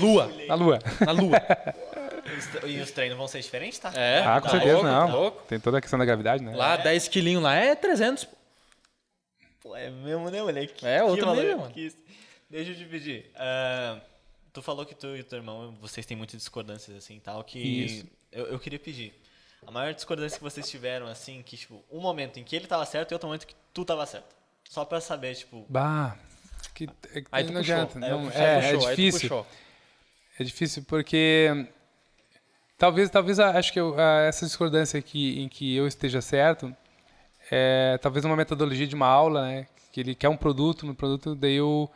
Lua. Na Lua. Na Lua. E os treinos vão ser diferentes, tá? É. Ah, com tá certeza, não. Tá Tem toda a questão da gravidade, né? Lá, 10 quilinhos lá é 300, Pô, é mesmo, né, moleque? É, outro nível, mano. Deixa eu te pedir. Uh, ah, tu falou que tu e teu irmão, vocês têm muitas discordâncias, assim, tal, que... Isso. Eu, eu queria pedir. A maior discordância que vocês tiveram, assim, que, tipo, um momento em que ele tava certo e outro momento que tu tava certo. Só pra saber, tipo... Bah, que, ah, é tá aí não puxou, adianta. Não, é, puxou, é, difícil. É difícil porque... Talvez, talvez, ah, acho que eu, essa discordância aqui em que eu esteja certo é, talvez uma metodologia de uma aula, né? Que ele quer um produto, um produto, daí eu,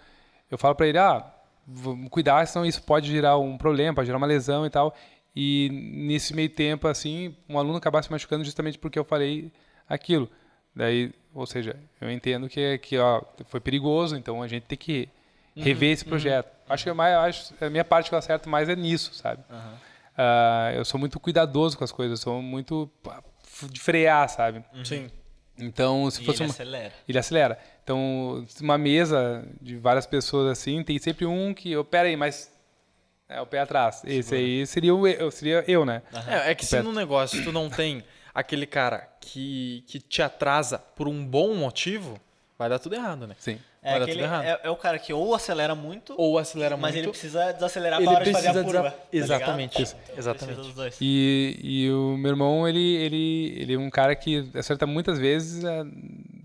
eu falo para ele, ah, vamos cuidar, senão isso pode gerar um problema, pode gerar uma lesão e tal. E nesse meio tempo, assim, um aluno acabar se machucando justamente porque eu falei aquilo. Daí, ou seja, eu entendo que, que ó, foi perigoso, então a gente tem que uhum, rever uhum, esse projeto. Uhum. Acho que mais, acho, a minha parte que eu acerto mais é nisso, sabe? Uhum. Uh, eu sou muito cuidadoso com as coisas, sou muito de frear, sabe? Sim. Então, se e fosse ele uma... acelera. Ele acelera. Então, uma mesa de várias pessoas assim, tem sempre um que, oh, pera aí, mas é o pé atrás. Esse aí seria, o, seria eu, né? Uhum. É, é, que o se pé... no negócio tu não tem aquele cara que, que te atrasa por um bom motivo, Vai dar tudo errado, né? Sim. É, vai dar é tudo errado. É, é, o cara que ou acelera muito, ou acelera mas muito, mas ele precisa desacelerar ele para hora de fazer a curva. Tá exatamente, isso, exatamente. E, e o meu irmão, ele, ele, ele é um cara que acerta muitas vezes, é,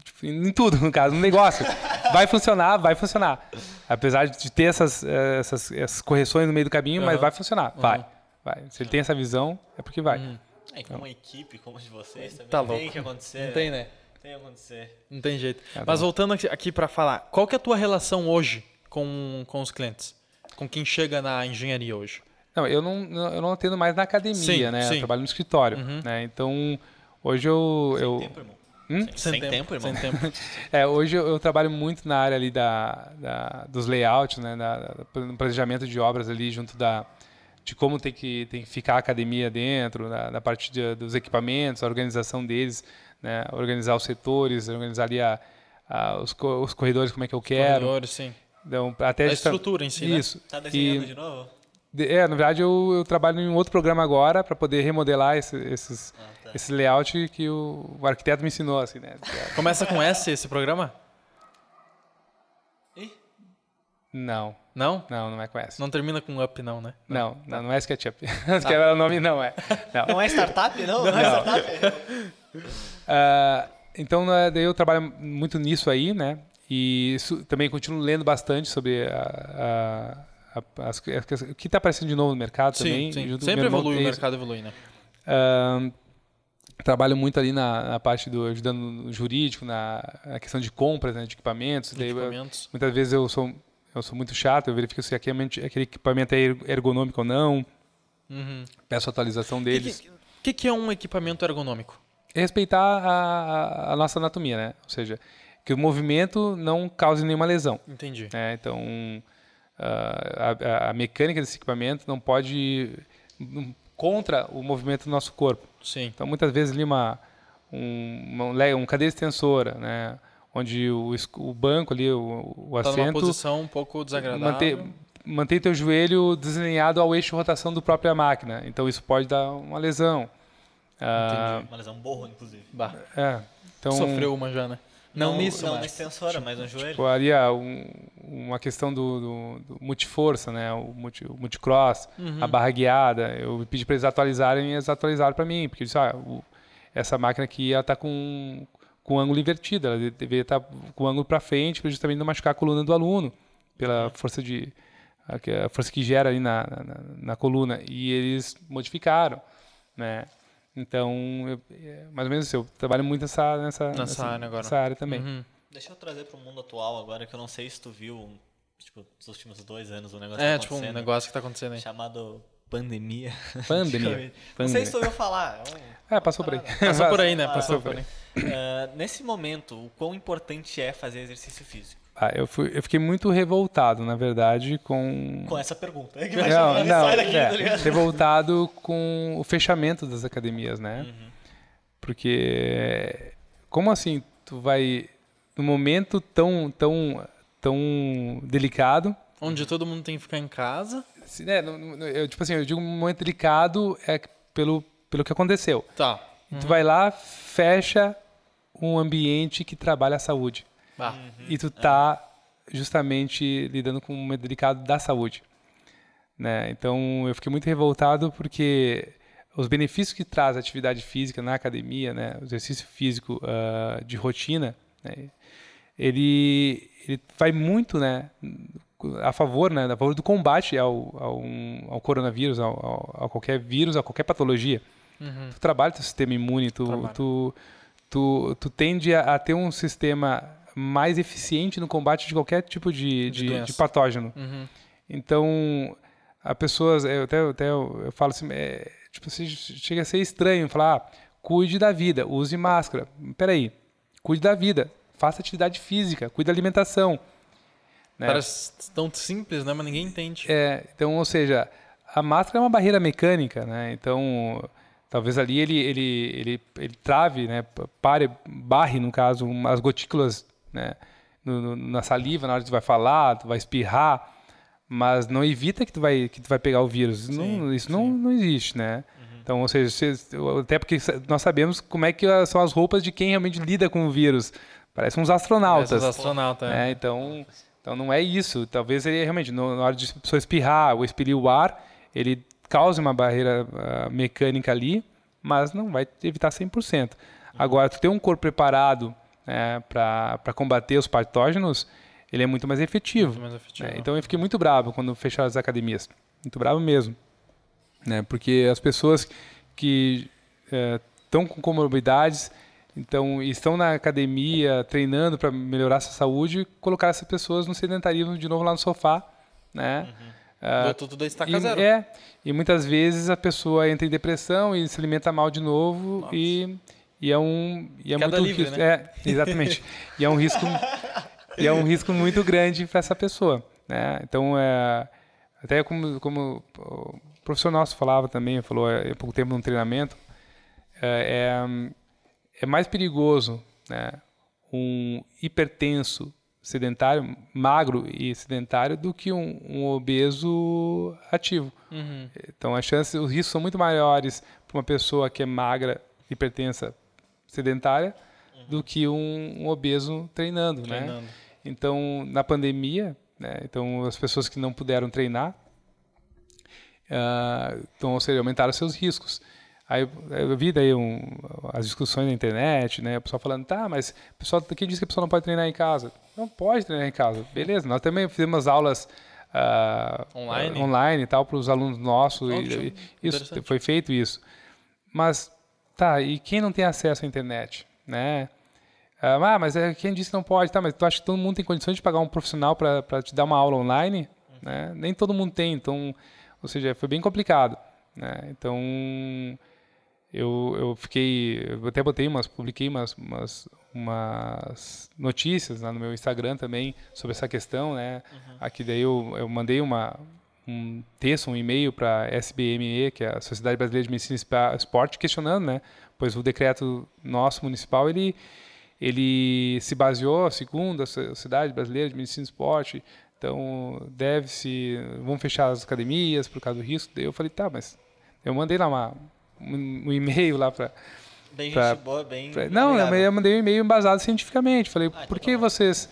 tipo, em tudo, no caso, no negócio. [laughs] vai funcionar, vai funcionar. Apesar de ter essas, é, essas, essas correções no meio do caminho, uhum. mas vai funcionar, uhum. vai, vai. Se ele tem essa visão, é porque vai. Uhum. É, com uma equipe como a de vocês, tá também tá tem que acontecer. Não né? tem, né? tem que acontecer. Não tem jeito. Mas voltando aqui para falar, qual que é a tua relação hoje com, com os clientes? Com quem chega na engenharia hoje? Não, eu não, eu não atendo mais na academia, sim, né? Sim. Eu trabalho no escritório, uhum. né? Então, hoje eu... Sem eu... tempo, irmão. Hum? Sem, sem, tempo, tempo, irmão. Sem tempo. [laughs] é, hoje eu, eu, trabalho muito na área ali da, da dos layouts, né? Da, no planejamento de obras ali junto da de como tem que, tem que ficar a academia dentro, na, parte de, dos equipamentos, a organização deles né, organizar os setores, organizar ali a, a, os, co os, corredores como é que eu quero. Corredores, sim. Então, até a estrutura tá, em si, né? Isso. Está desenhando e, de novo? é, na verdade eu, eu, trabalho em um outro programa agora para poder remodelar esse, esses, ah, tá. esse layout que o, o, arquiteto me ensinou. Assim, né? Começa com S esse programa? Não. Não? Não, não é com essa. Não termina com up, não, né? Não, tá. não, não é SketchUp. [laughs] Tá. é o nome não é. Não. não é startup, não? Não, é não. é startup? uh, [laughs] então, né, daí eu trabalho muito nisso aí, né? E isso, também continuo lendo bastante sobre a, a, a, as, o que está aparecendo de novo no mercado sim, também. Sim. Junto Sempre evolui, o mercado evolui, né? Uh, trabalho muito ali na, na, parte do ajudando no jurídico, na, na questão de compras né, de equipamentos. equipamentos. muitas vezes eu sou eu sou muito chato, eu verifico se é aquele equipamento é er-, ergonômico ou não, uhum. peço atualização deles. O que, que, que, é um equipamento ergonômico? É respeitar a, a, nossa anatomia, né? Ou seja, que o movimento não cause nenhuma lesão. Entendi. Né? Então, ah, a, a, mecânica desse equipamento não pode não, hum, contra o movimento do nosso corpo. Sim. Então, muitas vezes ali uma um, uma, um cadeira extensora, né? onde o, o banco ali, o, o tá assento... Está numa posição um pouco desagradável. Manter, manter teu joelho desenhado ao eixo de rotação do própria máquina. Então isso pode dar uma lesão. Ah, uma lesão borra, inclusive. Bah. É, então, Sofreu uma já, né? Não, não nisso, não mas, na extensora, tipo, mas no tipo, joelho. Tipo, ali um, uma questão do, do, do, multiforça, né? O, multi, o multicross, uhum. a barra guiada. Eu pedi para eles atualizarem e eles atualizaram para mim, porque eles ah, o, essa máquina aqui ela tá com com ângulo invertido, ela deveria estar com ângulo para frente para justamente não machucar a coluna do aluno, pela uhum. força de a força que gera ali na, na, na coluna. E eles modificaram, né? Então, eu, é, mais ou menos assim, eu trabalho muito nessa, nessa, nessa, nessa área, agora. Nessa área também. Uhum. Deixa eu trazer para o mundo atual agora, que eu não sei se tu viu, tipo, nos últimos dois anos, um negócio é, que tá tipo, um negócio que está acontecendo aí. Chamado pandemia. Pandemia. pandemia. [laughs] Não sei se tu ouviu falar. É, um, é passou por aí. Passou por aí, né? Passou, passou por aí. Por aí. Ah, nesse momento, o quão importante é fazer exercício físico? Ah, eu, fui, eu, fiquei muito revoltado, na verdade, com. Com essa pergunta. É não, não, daqui, é, tá revoltado com o fechamento das academias, né? Uhum. Porque. Como assim? Tu vai. Num momento tão, tão, tão delicado. Onde todo mundo tem que ficar em casa. né, eu, tipo assim, eu digo um momento delicado é pelo, pelo que aconteceu. Tá. Uhum. Tu vai lá, fecha, um ambiente que trabalha a saúde. Ah. E tu tá justamente lidando com um delicado da saúde. Né? Então, eu fiquei muito revoltado porque os benefícios que traz a atividade física na academia, né, o exercício físico uh, de rotina, né, ele, ele vai muito né, a favor, né, a favor do combate ao, ao, ao coronavírus, ao, ao, a qualquer vírus, a qualquer patologia. Uhum. Tu trabalha teu sistema imune, tu, tu tu, tu tende a, a ter um sistema mais eficiente no combate de qualquer tipo de, de, de, de patógeno. Uhum. Então, a pessoas, eu até, até eu falo assim, é, tipo, assim, chega a ser estranho falar, ah, cuide da vida, use máscara. Peraí, cuide da vida, faça atividade física, cuide da alimentação. Né? Parece tão simples, né? Mas ninguém entende. É, então, ou seja, a máscara é uma barreira mecânica, né? Então, Talvez ali ele, ele, ele, ele trave, né, pare, barre, no caso, as gotículas né, no, no, na saliva na hora que tu vai falar, tu vai espirrar, mas não evita que tu vai, que tu vai pegar o vírus. Sim, não, isso sim. não, não existe, né? Uhum. Então, ou seja, até porque nós sabemos como é que são as roupas de quem realmente lida com o vírus. Parece uns astronautas. Parece uns astronautas. Né? É. Então, então não é isso. Talvez ele realmente, na hora de pessoa espirrar ou expelir o ar, ele cause uma barreira uh, mecânica ali, mas não vai evitar 100%. Agora, tu ter um corpo preparado é, né, para combater os patógenos, ele é muito mais efetivo. Muito mais efetivo. Né? Né? Então eu fiquei muito bravo quando fecharam as academias. Muito bravo mesmo. Né? Porque as pessoas que estão eh, é, com comorbidades então, estão na academia treinando para melhorar sua saúde, colocar essas pessoas no sedentarismo de novo lá no sofá, né? Uhum. Voltou tudo a estaca zero. É, e muitas vezes a pessoa entra em depressão e se alimenta mal de novo e, e é um e é muito livre, risco, né? é, exatamente. [laughs] e é um risco e é um risco muito grande para essa pessoa, né? Então é até como como o professor nosso falava também, falou há é, pouco tempo num treinamento, é, é, é mais perigoso, né? Um hipertenso sedentário, magro e sedentário, do que um, um obeso ativo. Uhum. Então, as chances, os riscos são muito maiores para uma pessoa que é magra, hipertensa, sedentária, uhum. do que um, um obeso treinando, né? treinando, né? Então, na pandemia, né? então as pessoas que não puderam treinar, uh, então, ou seja, aumentaram seus riscos. Aí eu vi daí um, as discussões na internet, né? O pessoal falando, tá, mas pessoal, quem disse que a pessoa não pode treinar em casa? Não pode treinar em casa. Beleza, nós também fizemos aulas uh, online. Uh, online e tal para os alunos nossos. e, e, isso, foi feito isso. Mas, tá, e quem não tem acesso à internet, né? Ah, ah mas é, quem disse que não pode, tá? Mas tu acha que todo mundo tem condições de pagar um profissional para te dar uma aula online? Uhum. Né? Nem todo mundo tem, então... Ou seja, foi bem complicado. Né? Então eu, eu fiquei, eu até botei umas, publiquei umas, umas, umas notícias no meu Instagram também sobre essa questão, né? Uhum. Aqui daí eu, eu mandei uma, um texto, um e-mail para a SBME, que é a Sociedade Brasileira de Medicina e Esporte, questionando, né? Pois o decreto nosso municipal, ele, ele se baseou, segundo a Sociedade Brasileira de Medicina e Esporte, então deve-se, vão fechar as academias por causa do risco. Daí eu falei, tá, mas eu mandei lá uma, um, um e-mail lá para. Bem pra, gente boa, bem. Pra, não, eu, eu mandei um e-mail embasado cientificamente. Falei, ah, então por tá que vocês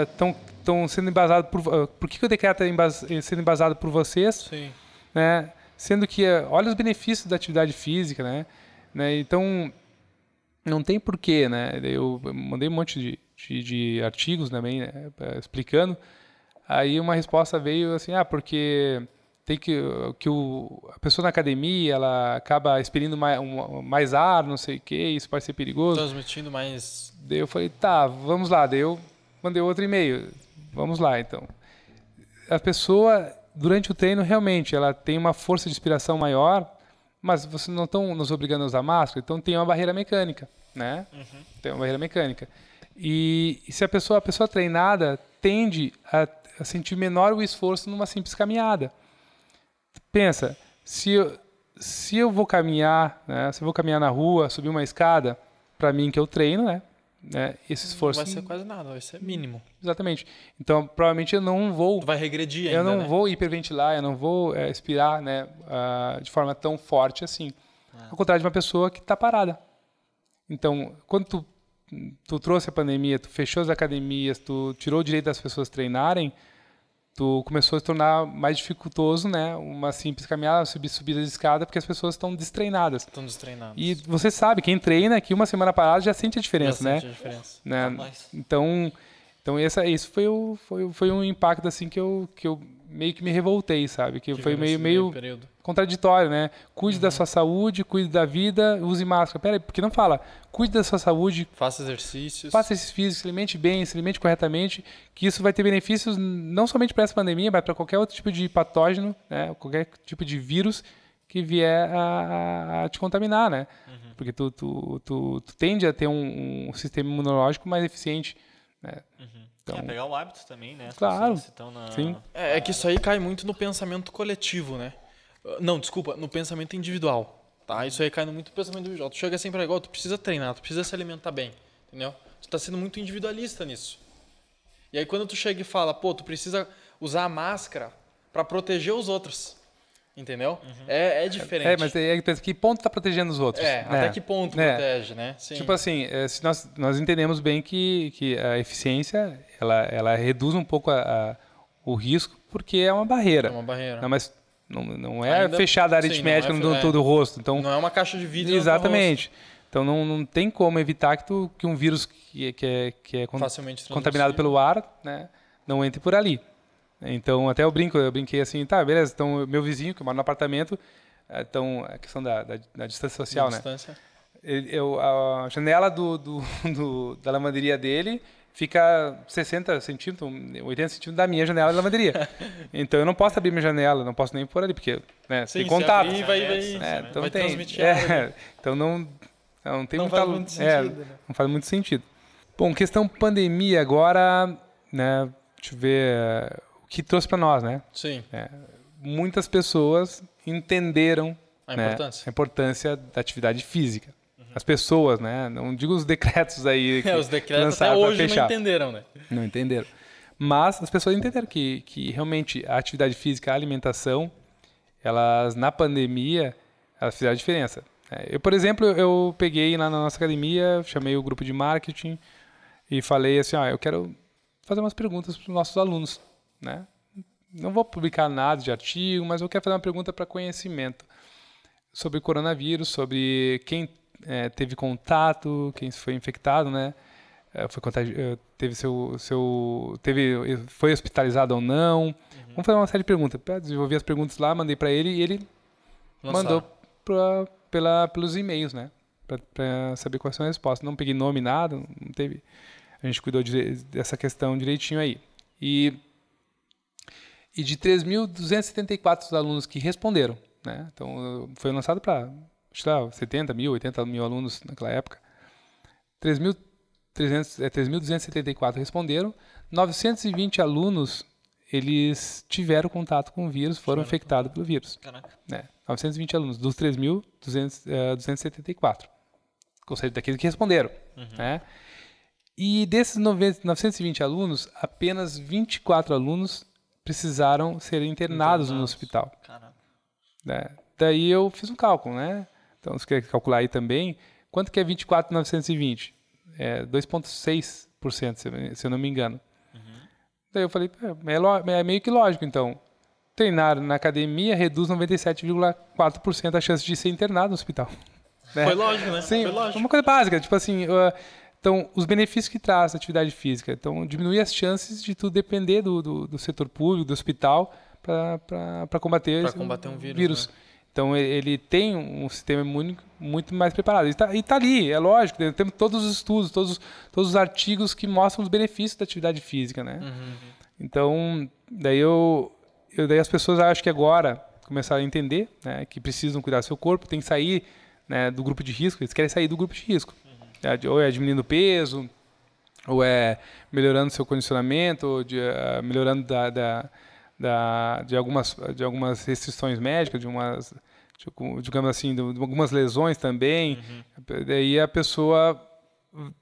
estão ah, uh, sendo embasados por. Uh, por que, que o decreto é embas, é sendo embasado por vocês? Sim. Né? Sendo que, uh, olha os benefícios da atividade física, né? né? Então, não tem porquê, né? Eu mandei um monte de, de, de artigos também né? explicando. Aí uma resposta veio assim, ah, porque tem que que o, a pessoa na academia ela acaba expelindo mais, um, mais ar, não sei o que, isso pode ser perigoso. Transmitindo mais. Daí eu falei, tá, vamos lá. Daí eu mandei outro e-mail, vamos lá então. A pessoa durante o treino realmente ela tem uma força de inspiração maior, mas vocês não estão nos obrigando a usar máscara, então tem uma barreira mecânica, né? Uhum. Tem uma barreira mecânica. E, e se a pessoa a pessoa treinada tende a, a sentir menor o esforço numa simples caminhada pensa, se eu, se eu vou caminhar, né, se eu vou caminhar na rua, subir uma escada, para mim que eu treino, né? né esse esforço. Não vai ser quase nada, vai ser mínimo. Exatamente. Então, provavelmente eu não vou. Tu vai regredir ainda. Eu não né? vou hiperventilar, eu não vou é, expirar né, uh, de forma tão forte assim. Ah. Ao contrário de uma pessoa que está parada. Então, quando tu, tu trouxe a pandemia, tu fechou as academias, tu tirou o direito das pessoas treinarem, tu começou a se tornar mais dificultoso, né? Uma simples caminhada, subir subida de escada, porque as pessoas estão destreinadas. Estão destreinadas. E você sabe, quem treina aqui uma semana parada já sente a diferença, já né? Sente a diferença. Né? Então, então essa, isso foi, o, foi, foi um impacto assim que eu, que eu meio que me revoltei, sabe? Que, que foi meio meio período contraditório, né? Cuide uhum. da sua saúde, cuide da vida, use máscara. Peraí, porque não fala? Cuide da sua saúde. Faça exercícios. Faça exercícios físicos, se alimente bem, se alimente corretamente, que isso vai ter benefícios não somente para essa pandemia, mas para qualquer outro tipo de patógeno, né? qualquer tipo de vírus que vier a, a te contaminar, né? Uhum. Porque tu, tu, tu, tu, tende a ter um, um sistema imunológico mais eficiente, né? Uhum. Então... É, pegar o hábito também, né? claro. Na... Sim. É, é, que isso aí cai muito no pensamento coletivo, né? Não, desculpa, no pensamento individual. Tá? Isso aí é cai muito no pensamento individual. Tu chega sempre igual, tu precisa treinar, tu precisa se alimentar bem. Entendeu? Tu tá sendo muito individualista nisso. E aí quando tu chega e fala, pô, tu precisa usar a máscara para proteger os outros. Entendeu? Uhum. É, é, diferente. É, mas aí é pensa, que ponto está protegendo os outros? É, né? até que ponto é. protege, né? Sim. Tipo assim, é, se nós, nós entendemos bem que, que a eficiência, ela, ela reduz um pouco a, a o risco, porque é uma barreira. É uma barreira. Não, mas não, não é Ainda, fechada a aritmética sim, não é, no todo o rosto. Então, é, não é uma caixa de vidro. É Exatamente. Então não, não tem como evitar que, tu, que um vírus que, que é, que é, é contaminado pelo ar né, não entre por ali. Então até eu brinco, eu brinquei assim, tá, beleza, então meu vizinho, que mora no apartamento, eh, então a questão da, da, da distância social, da né? Distância. eu, a janela do, do, [laughs] do, da lavanderia dele fica 60 centímetros, 80 centímetros da minha janela da lavanderia. [laughs] então eu não posso abrir minha janela, não posso nem pôr ali, porque né, Sim, tem contato. Abrir, vai, vai, é, então vai tem, é, [laughs] então não, é, não tem não muita, faz muito é, sentido, né? Não faz muito sentido. Bom, questão pandemia agora, né? Deixa eu ver o que trouxe para nós, né? Sim. É, muitas pessoas entenderam a né, importância. Né, a importância da atividade física. As pessoas, né? Não digo os decretos aí. [laughs] É, que é, os decretos até hoje não entenderam, né? Não entenderam. Mas as pessoas entenderam que, que realmente a atividade física, a alimentação, elas na pandemia, elas fizeram a diferença. É, eu, por exemplo, eu peguei lá na nossa academia, chamei o grupo de marketing e falei assim, ó, eu quero fazer umas perguntas para os nossos alunos, né? Não vou publicar nada de artigo, mas eu quero fazer uma pergunta para conhecimento sobre o coronavírus, sobre quem é, teve contato, quem foi infectado, né? É, foi eh, teve seu, seu teve eh, foi hospitalizado ou não? Uhum. Vamos fazer uma série de perguntas. Desenvolvi as perguntas lá, mandei para ele e ele Lançar. mandou pra, pela, pelos e-mails, né? Para saber quais são as respostas. Não peguei nome nada, não teve. A gente cuidou de, dessa questão direitinho aí. E e de 3.274 alunos que responderam, né? Então eh, foi lançado para lá, 70 mil, 80 mil alunos naquela época. 3.274 é, responderam. 920 alunos eles tiveram contato com o vírus, foram infectados pelo vírus. Caraca. É, 920 alunos, dos 3.274. É, Ou seja, daqueles que responderam. Uhum. Né? E desses 920 alunos, apenas 24 alunos precisaram ser internados, internados. no hospital. Caraca. É, daí eu fiz um cálculo, né? Então, você quer calcular aí também. Quanto que é 24,920? É 2,6%, se eu não me engano. Uhum. Daí eu falei, é, é meio que lógico, então. Treinar na academia reduz 97,4% a chance de ser internado no hospital. Né? [laughs] Foi lógico, né? Sim, Foi lógico. uma coisa básica. Tipo assim, uh, então, os benefícios que traz a atividade física. Então, diminuir as chances de tu depender do, do, do setor público, do hospital, para combater, pra combater um vírus. vírus. Né? Então ele tem um sistema muito, muito mais preparado. E está tá ali, é lógico, né? temos todos os estudos, todos, todos os artigos que mostram os benefícios da atividade física, né? Uhum. uhum. Então, daí eu, eu, daí as pessoas acho que agora começaram a entender, né, que precisam cuidar do seu corpo, tem que sair, né, do grupo de risco, eles querem sair do grupo de risco. Uhum. É, ou é diminuindo o peso, ou é melhorando seu condicionamento, ou de, uh, melhorando da, da da, de, algumas, de algumas restrições médicas, de umas digamos assim, de algumas lesões também, uhum. daí a pessoa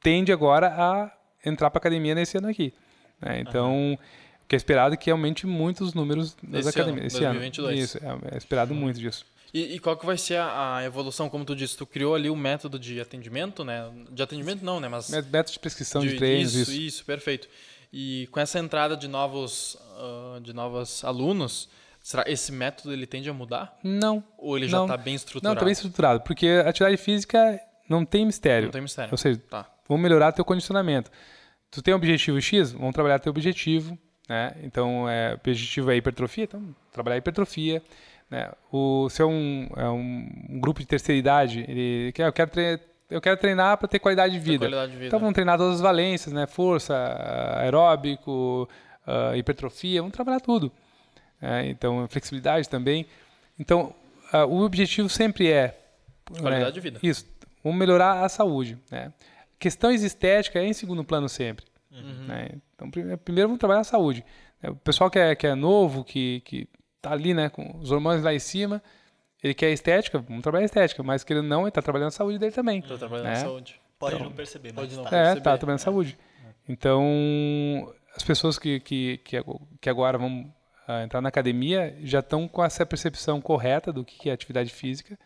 tende agora a entrar para academia nesse ano aqui. Né? Então, uhum. o que é esperado é que aumente muito os números das academias. esse 2022. ano. Isso, é, é esperado uhum. muito disso. E, e, qual que vai ser a, a, evolução, como tu disse, tu criou ali o método de atendimento, né? De atendimento não, né? Mas método de prescrição de, de treinos, isso, isso. Isso, perfeito. E com essa entrada de novos, uh, de novos alunos, será esse método ele tende a mudar? Não. Ou ele já está bem estruturado? Não, está bem estruturado, porque a atividade física não tem mistério. Não tem mistério. Ou seja, tá. vamos melhorar teu condicionamento. Tu tem um objetivo X? Vamos trabalhar teu objetivo. Né? Então, é, objetivo é hipertrofia, então trabalhar hipertrofia. Né? O, se é um, é um grupo de terceira idade, ele quer, é, eu quero treinar eu quero treinar para ter qualidade de, vida. qualidade de vida. Então vamos treinar todas as valências, né? Força, aeróbico, uh, hipertrofia, vamos trabalhar tudo. É, então, flexibilidade também. Então, uh, o objetivo sempre é. Né, qualidade né, de vida. Isso. Vamos melhorar a saúde. Né? Questões estéticas é em segundo plano sempre. Uhum. Né? Então, primeiro vamos trabalhar a saúde. Né? O pessoal que é, que é novo, que, que tá ali, né, com os hormônios lá em cima, ele quer estética, vamos trabalhar estética, mas que ele não, ele tá trabalhando a saúde dele também. Está trabalhando né? saúde. Pode então, não perceber, mas pode não tá. É, tá trabalhando é. saúde. Então, as pessoas que, que, que, agora vão ah, entrar na academia já estão com essa percepção correta do que é atividade física,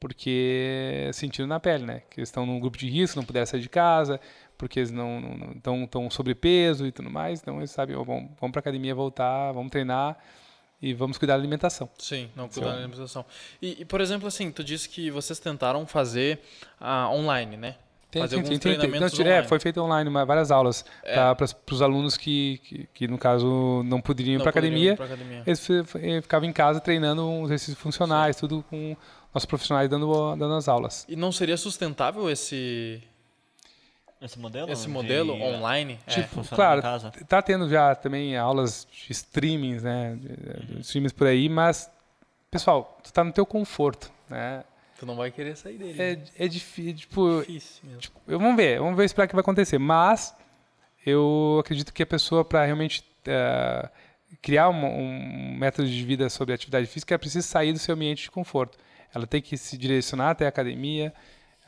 porque sentindo na pele, né? Que eles estão num grupo de risco, não puderam sair de casa, porque eles não, estão, estão sobrepeso e tudo mais, então eles sabem, oh, vamos, vamos para academia voltar, vamos treinar e vamos cuidar da alimentação. Sim, não cuidar da alimentação. E, e, por exemplo, assim, tu disse que vocês tentaram fazer uh, online, né? Tem, fazer tem, tem, tem. Não, é, foi feito online, várias aulas é. Tá, para os alunos que, que, que, no caso, não poderiam ir para academia, academia. Eles, eh, ficavam em casa treinando exercícios funcionais, Sim. tudo com nossos profissionais dando, dando as aulas. E não seria sustentável esse esse modelo? Esse modelo de... online? É é. Tipo, é, claro, tá tendo já também aulas de streamings, né? De, de uhum. streamings por aí, mas, pessoal, tu tá no teu conforto, né? Tu não vai querer sair dele. É, né? é difícil, é tipo, difícil mesmo. Tipo, eu, vamos ver, vamos ver esperar o que vai acontecer. Mas eu acredito que a pessoa, para realmente uh, criar um, um, método de vida sobre atividade física, ela precisa sair do seu ambiente de conforto. Ela tem que se direcionar até a academia,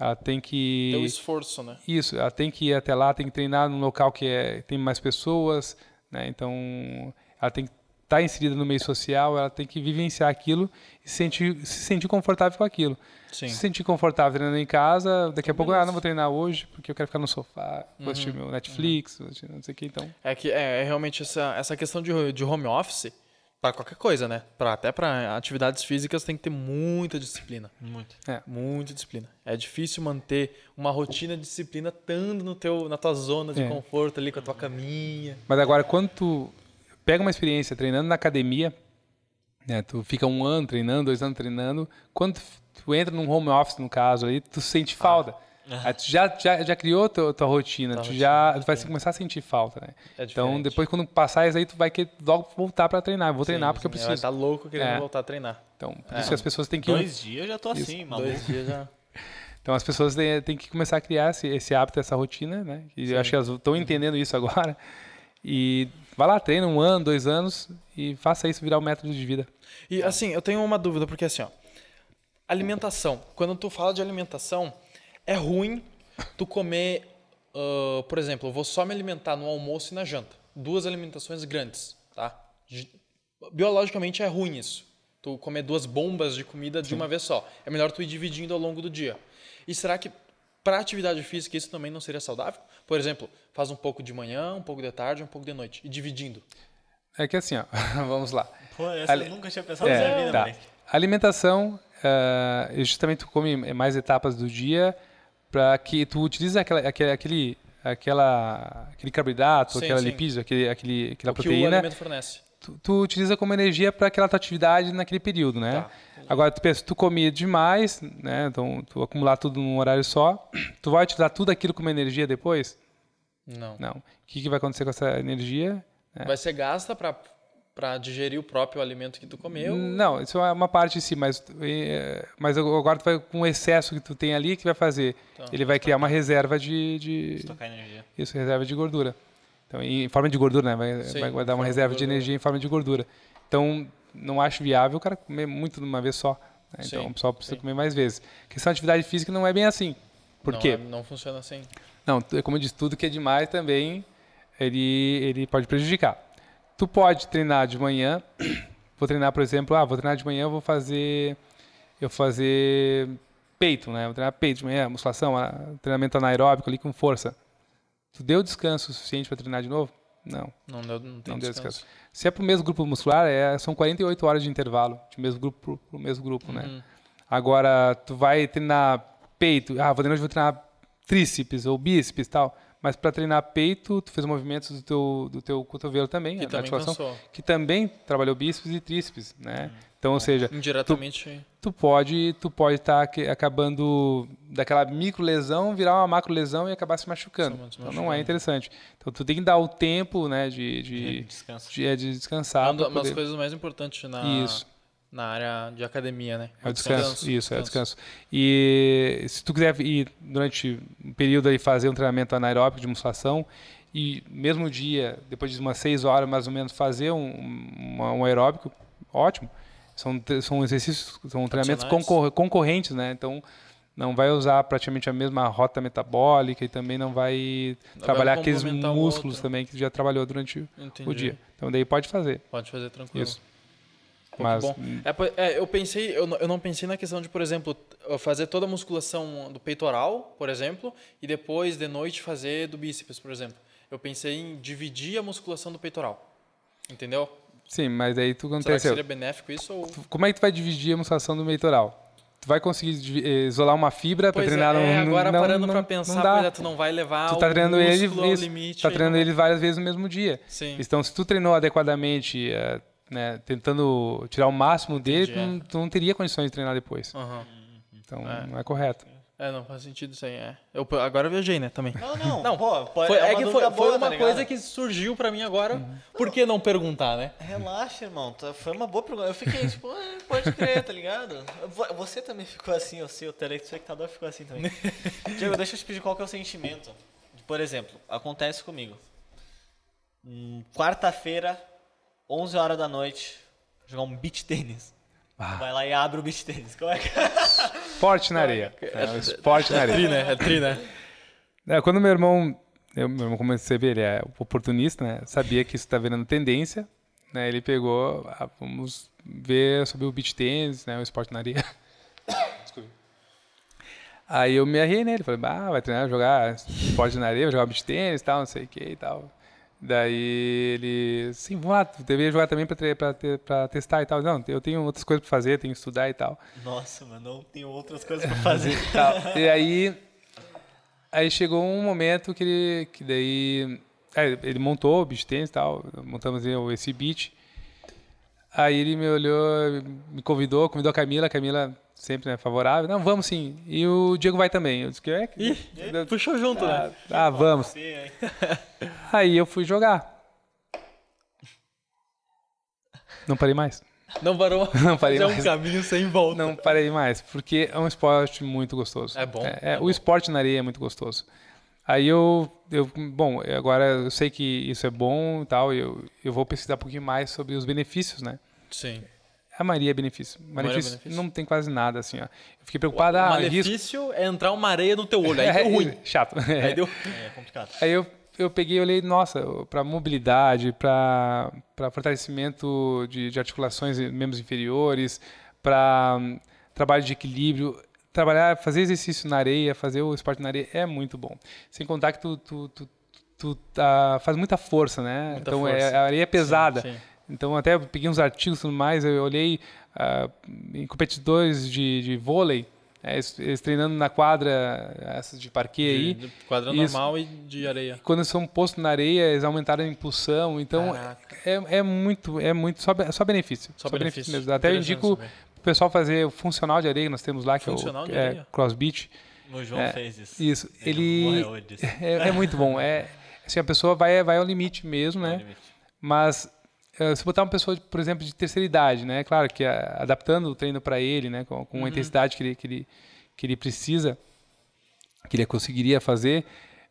ela tem que. É o esforço, né? Isso, ela tem que ir até lá, tem que treinar num local que é, tem mais pessoas, né? Então, ela tem que estar tá inserida no meio social, ela tem que vivenciar aquilo e se sentir, se sentir confortável com aquilo. Sim. Se sentir confortável treinando em casa, daqui a tá pouco, ah, não vou treinar hoje porque eu quero ficar no sofá, uhum. vou assistir uhum. meu Netflix, uhum. não sei o que, então. É que é, é, realmente essa, essa questão de, de home office para qualquer coisa, né? Pra, até para atividades físicas tem que ter muita disciplina. Muito. É. Muita disciplina. É difícil manter uma rotina de disciplina estando no teu, na tua zona de é. conforto ali com a tua caminha. Mas agora, quando tu pega uma experiência treinando na academia, né? Tu fica um ano treinando, dois anos treinando. Quando tu entra num home office, no caso, aí tu sente falta. Ah. Aí tu já, já, já criou tua, tua rotina, tu rotina, já tu vai é. começar a sentir falta, né? É então, depois, quando passar isso aí, tu vai querer logo voltar para treinar. Vou sim, treinar porque sim, eu preciso. Vai estar tá louco querendo é. voltar a treinar. Então, por é. isso que as pessoas têm que. Dois dias eu já tô isso. assim, maluco. Dois dias já. Então as pessoas têm, têm, que começar a criar esse, esse hábito, essa rotina, né? E Sim. eu acho que elas estão entendendo isso agora. E vai lá, treina um ano, dois anos e faça isso virar um método de vida. E assim, eu tenho uma dúvida, porque assim, ó, alimentação. Quando tu fala de alimentação, é ruim tu comer, uh, por exemplo, eu vou só me alimentar no almoço e na janta. Duas alimentações grandes, tá? Biologicamente é ruim isso. Tu comer duas bombas de comida de uma vez só. É melhor tu ir dividindo ao longo do dia. E será que para atividade física isso também não seria saudável? Por exemplo, faz um pouco de manhã, um pouco de tarde, um pouco de noite e dividindo. É que assim, ó, [laughs] vamos lá. Pô, essa Ali... eu nunca tinha pensado é, na minha vida, tá. Alimentação, uh, justamente tu come mais etapas do dia, para que tu utilize aquela, aquele, aquele, aquela, aquele carboidrato, sim, aquela sim. lipídio, aquele, aquele, aquela o proteína. Que o alimento fornece. Tu, tu utiliza como energia para aquela tua atividade naquele período, né? Tá. Agora, tu pensa, tu comia demais, né? Então, tu acumular tudo num horário só, tu vai utilizar tudo aquilo como energia depois? Não. Não. O que, que vai acontecer com essa energia? Né? Vai ser gasta para para digerir o próprio alimento que tu comeu? Não, isso é uma parte sim, mas, mas agora tu vai com o excesso que tu tem ali, que vai fazer? Então, Ele vai criar uma reserva de, de... Estocar energia. Isso, reserva de gordura. Então, em forma de gordura, né? Vai, Sim, vai uma reserva de, de, energia em forma de gordura. Então, não acho viável o cara comer muito de uma vez só. Né? Então, o pessoal precisa Sim. comer mais vezes. A questão de atividade física não é bem assim. Por não, quê? É, não funciona assim. Não, é como eu disse, tudo que é demais também ele, ele pode prejudicar tu pode treinar de manhã. Vou treinar, por exemplo, ah, vou treinar de manhã, vou fazer eu fazer peito, né? Vou treinar peito de manhã, musculação, ah, treinamento anaeróbico ali com força. Tu deu descanso suficiente para treinar de novo? Não. Não, deu não tem não descanso. descanso. Se é para o mesmo grupo muscular, é, são 48 horas de intervalo, de mesmo grupo para o mesmo grupo, né? uhum. né? Agora, tu vai treinar peito, ah, vou treinar, hoje vou treinar tríceps ou bíceps e tal. Mas para treinar peito, tu fez movimentos do teu, do teu cotovelo também, que né? também articulação, cansou. que também trabalhou bíceps e tríceps, né? Hum. Então, ou seja, indiretamente tu, tu pode tu pode estar tá acabando daquela micro lesão virar uma macro lesão e acabar se machucando. Se machucando. Então não é interessante. Então tu tem que dar o tempo, né, de de, de, de, é, de descansar. Uma das coisas mais importantes na Isso na área de academia, né? É o é descanso, descanso isso, descanso. é o descanso. E se tu quiser ir durante um período aí fazer um treinamento anaeróbico de musculação e mesmo dia, depois de umas seis horas mais ou menos, fazer um, um aeróbico, ótimo. São, são exercícios, são treinamentos concor concorrentes, né? Então não vai usar praticamente a mesma rota metabólica e também não vai não trabalhar vai aqueles músculos também que já trabalhou durante Entendi. o dia. Então daí pode fazer. Pode fazer tranquilo. Isso pô, Mas... que bom. Hum. É, é, eu pensei, eu não, eu não pensei na questão de, por exemplo, fazer toda a musculação do peitoral, por exemplo, e depois de noite fazer do bíceps, por exemplo. Eu pensei em dividir a musculação do peitoral. Entendeu? Sim, mas aí tu aconteceu. Será que seria benéfico isso ou... Como é que tu vai dividir a musculação do peitoral? tu vai conseguir eh, isolar uma fibra para é, treinar é, um, é, agora não, parando para pensar não dá. É, tu não vai levar tu tá o treinando ele, isso, limite tá treinando né? ele várias vezes no mesmo dia Sim. então se tu treinou adequadamente uh, né, tentando tirar o máximo dele, tu é. não, tu não, teria condições de treinar depois. Uhum. Então é. não é correto. É, não faz sentido isso aí, é. Eu agora eu viajei, né, também. Não, não. não pô, pode, foi, é, é que foi, boa, foi uma tá coisa que surgiu pra mim agora. Uhum. Por que não perguntar, né? Relaxa, irmão. Tá, foi uma boa pergunta. Eu fiquei tipo, pode crer, tá ligado? Você também ficou assim, eu sei, o telespectador ficou assim também. [laughs] Diego, deixa eu te pedir qual que é o sentimento. Por exemplo, acontece comigo. Hum, quarta-feira 11 horas da noite, jogar um beach tênis. Ah. Vai lá e abre o beach tênis. Como é que... É? Esporte na areia. É, é, é, esporte na areia. É tri, né? É tri, né? É, quando meu irmão, eu, meu irmão, como você vê, ele é oportunista, né? Sabia que isso está virando tendência, né? Ele pegou, ah, vamos ver sobre o beach tênis, né? O esporte na areia. [coughs] Desculpa. Aí eu me arriei nele, falei, ah, vai treinar, jogar esporte na areia, jogar beach tênis, tal, não sei o que e tal. Daí ele, sim, vamos lá, deveria jogar também para testar e tal. Não, eu tenho outras coisas para fazer, tenho que estudar e tal. Nossa, mano, não tenho outras coisas para fazer. [laughs] e, tal. e aí, aí chegou um momento que ele, que daí, é, ele montou o beat tennis e tal, montamos esse beat. Aí ele me olhou, me convidou, convidou a Camila, a Camila sempre né, favorável. Não, vamos sim. E o Diego vai também. Eu disse que é. Ih, eu, puxou junto, ah, né? Ah, ah vamos. [laughs] Aí eu fui jogar. Não parei mais. Não parou? [laughs] Não parei mais. É um caminho sem volta. Não parei mais, porque é um esporte muito gostoso. É bom. É, é, é o bom. esporte na areia é muito gostoso. Aí eu, eu, bom, agora eu sei que isso é bom e tal, eu, eu vou pesquisar um pouquinho mais sobre os benefícios, né? Sim. A Maria é benefício. Malefício, é não tem quase nada, assim, ó. Eu fiquei preocupado. O ah, malefício risco. é entrar uma areia no teu olho, aí [laughs] é, deu ruim. Chato. Aí [laughs] é. deu... É, é, complicado. Aí eu, eu peguei e olhei, nossa, para mobilidade, para fortalecimento de, de articulações e membros inferiores, para um, trabalho de equilíbrio, trabalhar, fazer exercício na areia, fazer o esporte na areia é muito bom. Sem contar que tu, tu, tu, tu ah, faz muita força, né? Muita então força. É, a areia é pesada. Sim, sim. Então, até peguei uns artigos e tudo mais, eu olhei uh, em competidores de, de vôlei, é, eles treinando na quadra de parque aí. De quadra normal e de areia. quando eles são postos na areia, eles aumentaram a impulsão. Então, é, é, muito, é muito, só, só benefício. Só, só benefício. benefício até eu indico o pessoal fazer o funcional de areia que nós temos lá, que funcional é o é, Beach. O João é, fez isso. Isso. Ele, ele [laughs] é, é, muito bom. É, assim, a pessoa vai, vai ao limite mesmo, né? Limite. Mas é, se botar uma pessoa, por exemplo, de terceira idade, né? Claro que adaptando o treino para ele, né? Com, com a uhum. intensidade que ele, que, ele, que ele precisa, que ele conseguiria fazer.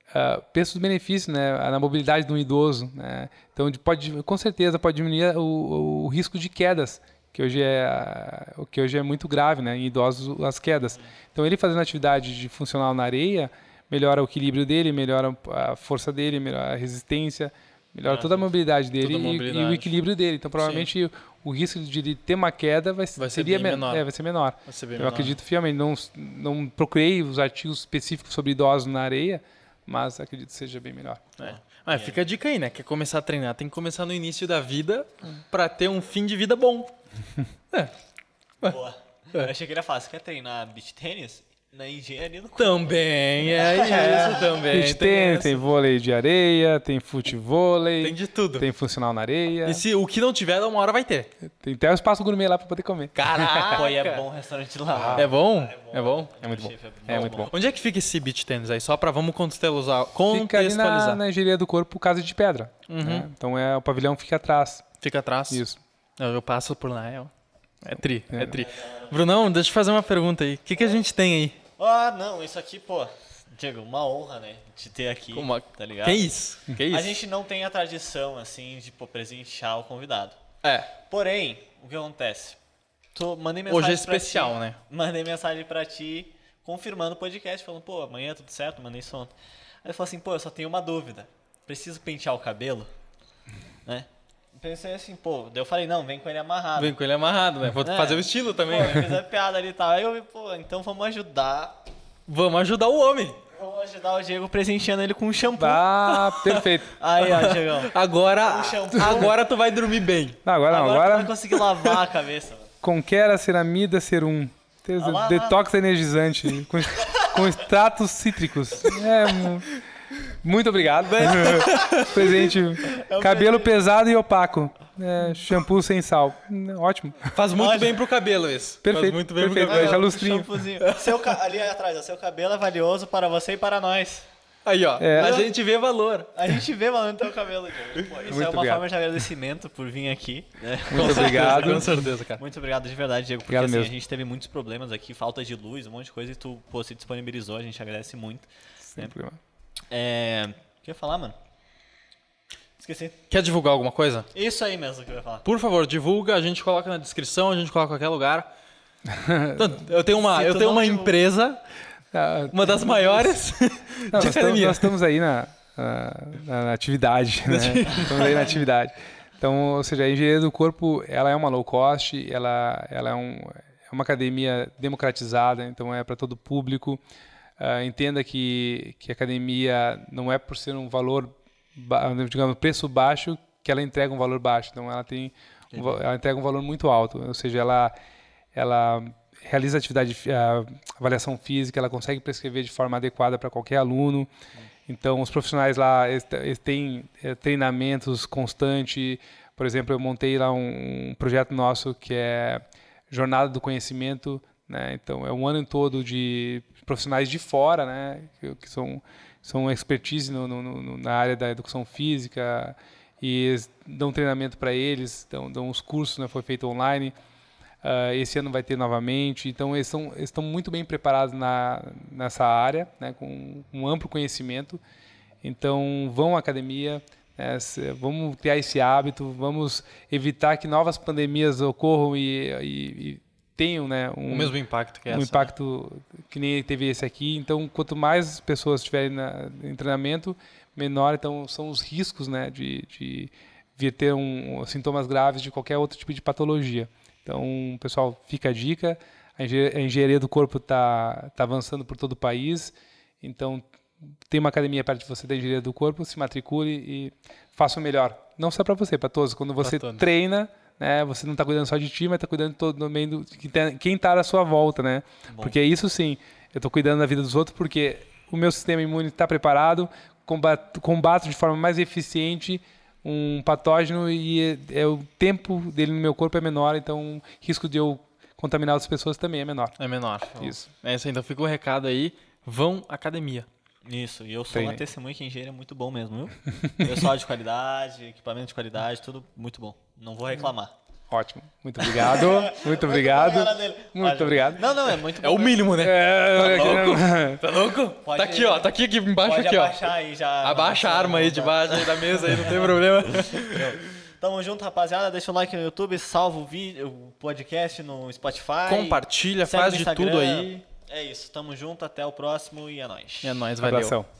Uh, pensa os benefícios, né? Na mobilidade de um idoso, né? Então, pode, com certeza, pode diminuir o, o risco de quedas, que hoje é o que hoje é muito grave, né? Em idosos, as quedas. Então, ele fazendo atividade de funcional na areia melhora o equilíbrio dele, melhora a força dele, melhora a resistência, Melhora ah, toda a mobilidade dele a mobilidade. E, e, o equilíbrio dele. Então, provavelmente, Sim. o risco de ele ter uma queda vai, vai ser bem menor. É, vai ser menor. Vai ser Eu menor. acredito fielmente. Não, não procurei os artigos específicos sobre idosos na areia, mas acredito que seja bem melhor. É. Ah, fica a dica aí, né? Quer começar a treinar, tem que começar no início da vida para ter um fim de vida bom. [laughs] é. Boa. É. Eu achei que era fácil. Quer treinar beach tênis? Na engenharia não Também, né? é isso é. também. A gente tem, tem, tem vôlei de areia, tem futevôlei. Tem de tudo. Tem funcional na areia. E se o que não tiver, uma hora vai ter. Tem até um espaço gourmet lá pra poder comer. Caraca! Pô, é bom o restaurante lá. Ah. É bom? É bom? É, bom. é muito é bom. É, é muito bom. bom. Onde é que fica esse beach tênis aí? Só pra vamos contextualizar. contextualizar. Fica ali na, na engenharia do corpo, casa de pedra. Uhum. Né? Então é, o pavilhão fica atrás. Fica atrás? Isso. Eu, eu passo por lá, eu... É, é tri, é, é tri. Brunão, deixa eu fazer uma pergunta aí. O que, que a gente tem aí? Ah, não, isso aqui, pô, Diego, uma honra, né? Te ter aqui, uma... tá ligado? Que isso? que isso? A gente não tem a tradição, assim, de pô, presentear o convidado. É. Porém, o que acontece? Tô, mandei mensagem Hoje é especial, ti, né? [laughs] Mandei mensagem pra ti, confirmando o podcast, falando, pô, amanhã tudo certo, mandei isso ontem. Aí ele falou assim, pô, eu só tenho uma dúvida. Preciso pentear o cabelo? [laughs] né? Então, pensei assim, pô, daí eu falei, não, vem com ele amarrado. Vem com ele amarrado, né? Vou é. fazer o estilo também. Pô, fiz a [laughs] piada ali e tal. Aí eu vi, pô, então vamos ajudar. Vamos ajudar o homem. Vamos ajudar o Diego presenteando ele com um shampoo. Ah, perfeito. [laughs] Aí, ó, Diego. Agora, um agora tu vai dormir bem. Não, agora não, agora. Agora tu vai conseguir lavar a cabeça. [laughs] Conquera ceramida ser um. Detox energizante com, com extratos cítricos. É, muito obrigado. Né? [laughs] Presente. É cabelo pesado e opaco. É, shampoo sem sal. Hum, ótimo. Faz muito bem pro cabelo isso. Perfeito. Faz muito bem perfeito. pro cabelo. É, ah, lustrinho. Seu, ali atrás, ó, seu cabelo é valioso para você e para nós. Aí, ó. É. A gente vê valor. A gente vê valor no teu cabelo, Diego. isso muito é uma obrigado. forma de agradecimento por vir aqui. Né? Muito obrigado. Com certeza, cara. Muito obrigado de verdade, Diego. Porque assim, a gente teve muitos problemas aqui, falta de luz, um monte de coisa, e tu pô, se disponibilizou, a gente agradece muito. Né? Sem né? problema. É. O que eu ia falar, mano? Esqueci. Quer divulgar alguma coisa? Isso aí mesmo que eu ia falar. Por favor, divulga, a gente coloca na descrição, a gente coloca em qualquer lugar. [laughs] Então, eu tenho uma, eu tenho uma divulga... empresa, ah, uma das [laughs] maiores não, [laughs] de nós academia. Estamos, nós estamos aí na, na, na atividade, né? estamos aí na atividade. Então, ou seja, a engenharia do corpo, ela é uma low cost, ela, ela é, um, é uma academia democratizada, então é para todo público uh, entenda que, que a academia não é por ser um valor, digamos, preço baixo, que ela entrega um valor baixo. Então, ela tem um, ela entrega um valor muito alto. Ou seja, ela, ela realiza atividade, ah, avaliação física, ela consegue prescrever de forma adequada para qualquer aluno. Então, os profissionais lá eles, eles têm é, treinamentos constantes. Por exemplo, eu montei lá um, um projeto nosso que é Jornada do Conhecimento. Né? Então, é um ano todo de profissionais de fora, né, que, que são são expertise no, no, no, na área da educação física e dão treinamento para eles, dão, dão os cursos, né, foi feito online. Uh, esse ano vai ter novamente, então eles, são, eles estão muito bem preparados na, nessa área, né, com um amplo conhecimento. Então vão à academia, né, vamos criar esse hábito, vamos evitar que novas pandemias ocorram e, e, e tenham né, um, o mesmo impacto que um essa, né? impacto né? que nem teve esse aqui. Então, quanto mais pessoas tiverem na, em treinamento, menor então são os riscos né, de, de vir ter um, sintomas graves de qualquer outro tipo de patologia. Então, pessoal, fica a dica. A engenharia do corpo está tá avançando por todo o país. Então, tem uma academia perto de você da engenharia do corpo, se matricule e faça o melhor. Não só para você, para todos. Quando você treina, né? Você não está cuidando só de ti, mas está cuidando de todo mundo, tá, quem está à sua volta, né? Bom. Porque isso sim, eu estou cuidando da vida dos outros porque o meu sistema imune está preparado, combato, combato de forma mais eficiente um patógeno e é, é, o tempo dele no meu corpo é menor, então o risco de eu contaminar outras pessoas também é menor. É menor. Isso. É isso, então fica o recado aí, vão academia. Isso, e eu sou Treinei. uma testemunha que engenheiro é muito bom mesmo, viu? Pessoal de qualidade, equipamento de qualidade, tudo muito bom. Não vou reclamar. Ótimo. Muito obrigado. [laughs] Muito obrigado. Muito obrigado. Não, não, é muito é bom. É o mínimo, né? É... é tá louco? Tá louco? Pode, tá aqui, ó. Tá aqui, aqui embaixo, pode aqui, ó. Aí já, Abaixa a arma aí de aí da mesa aí, não tem problema. [laughs] Tamo junto, rapaziada. Deixa o like no YouTube, salva o vídeo, o podcast no Spotify. Compartilha, faz de tudo aí. É isso. Tamo junto. Até o próximo e é nóis. É nóis. Valeu. Abração.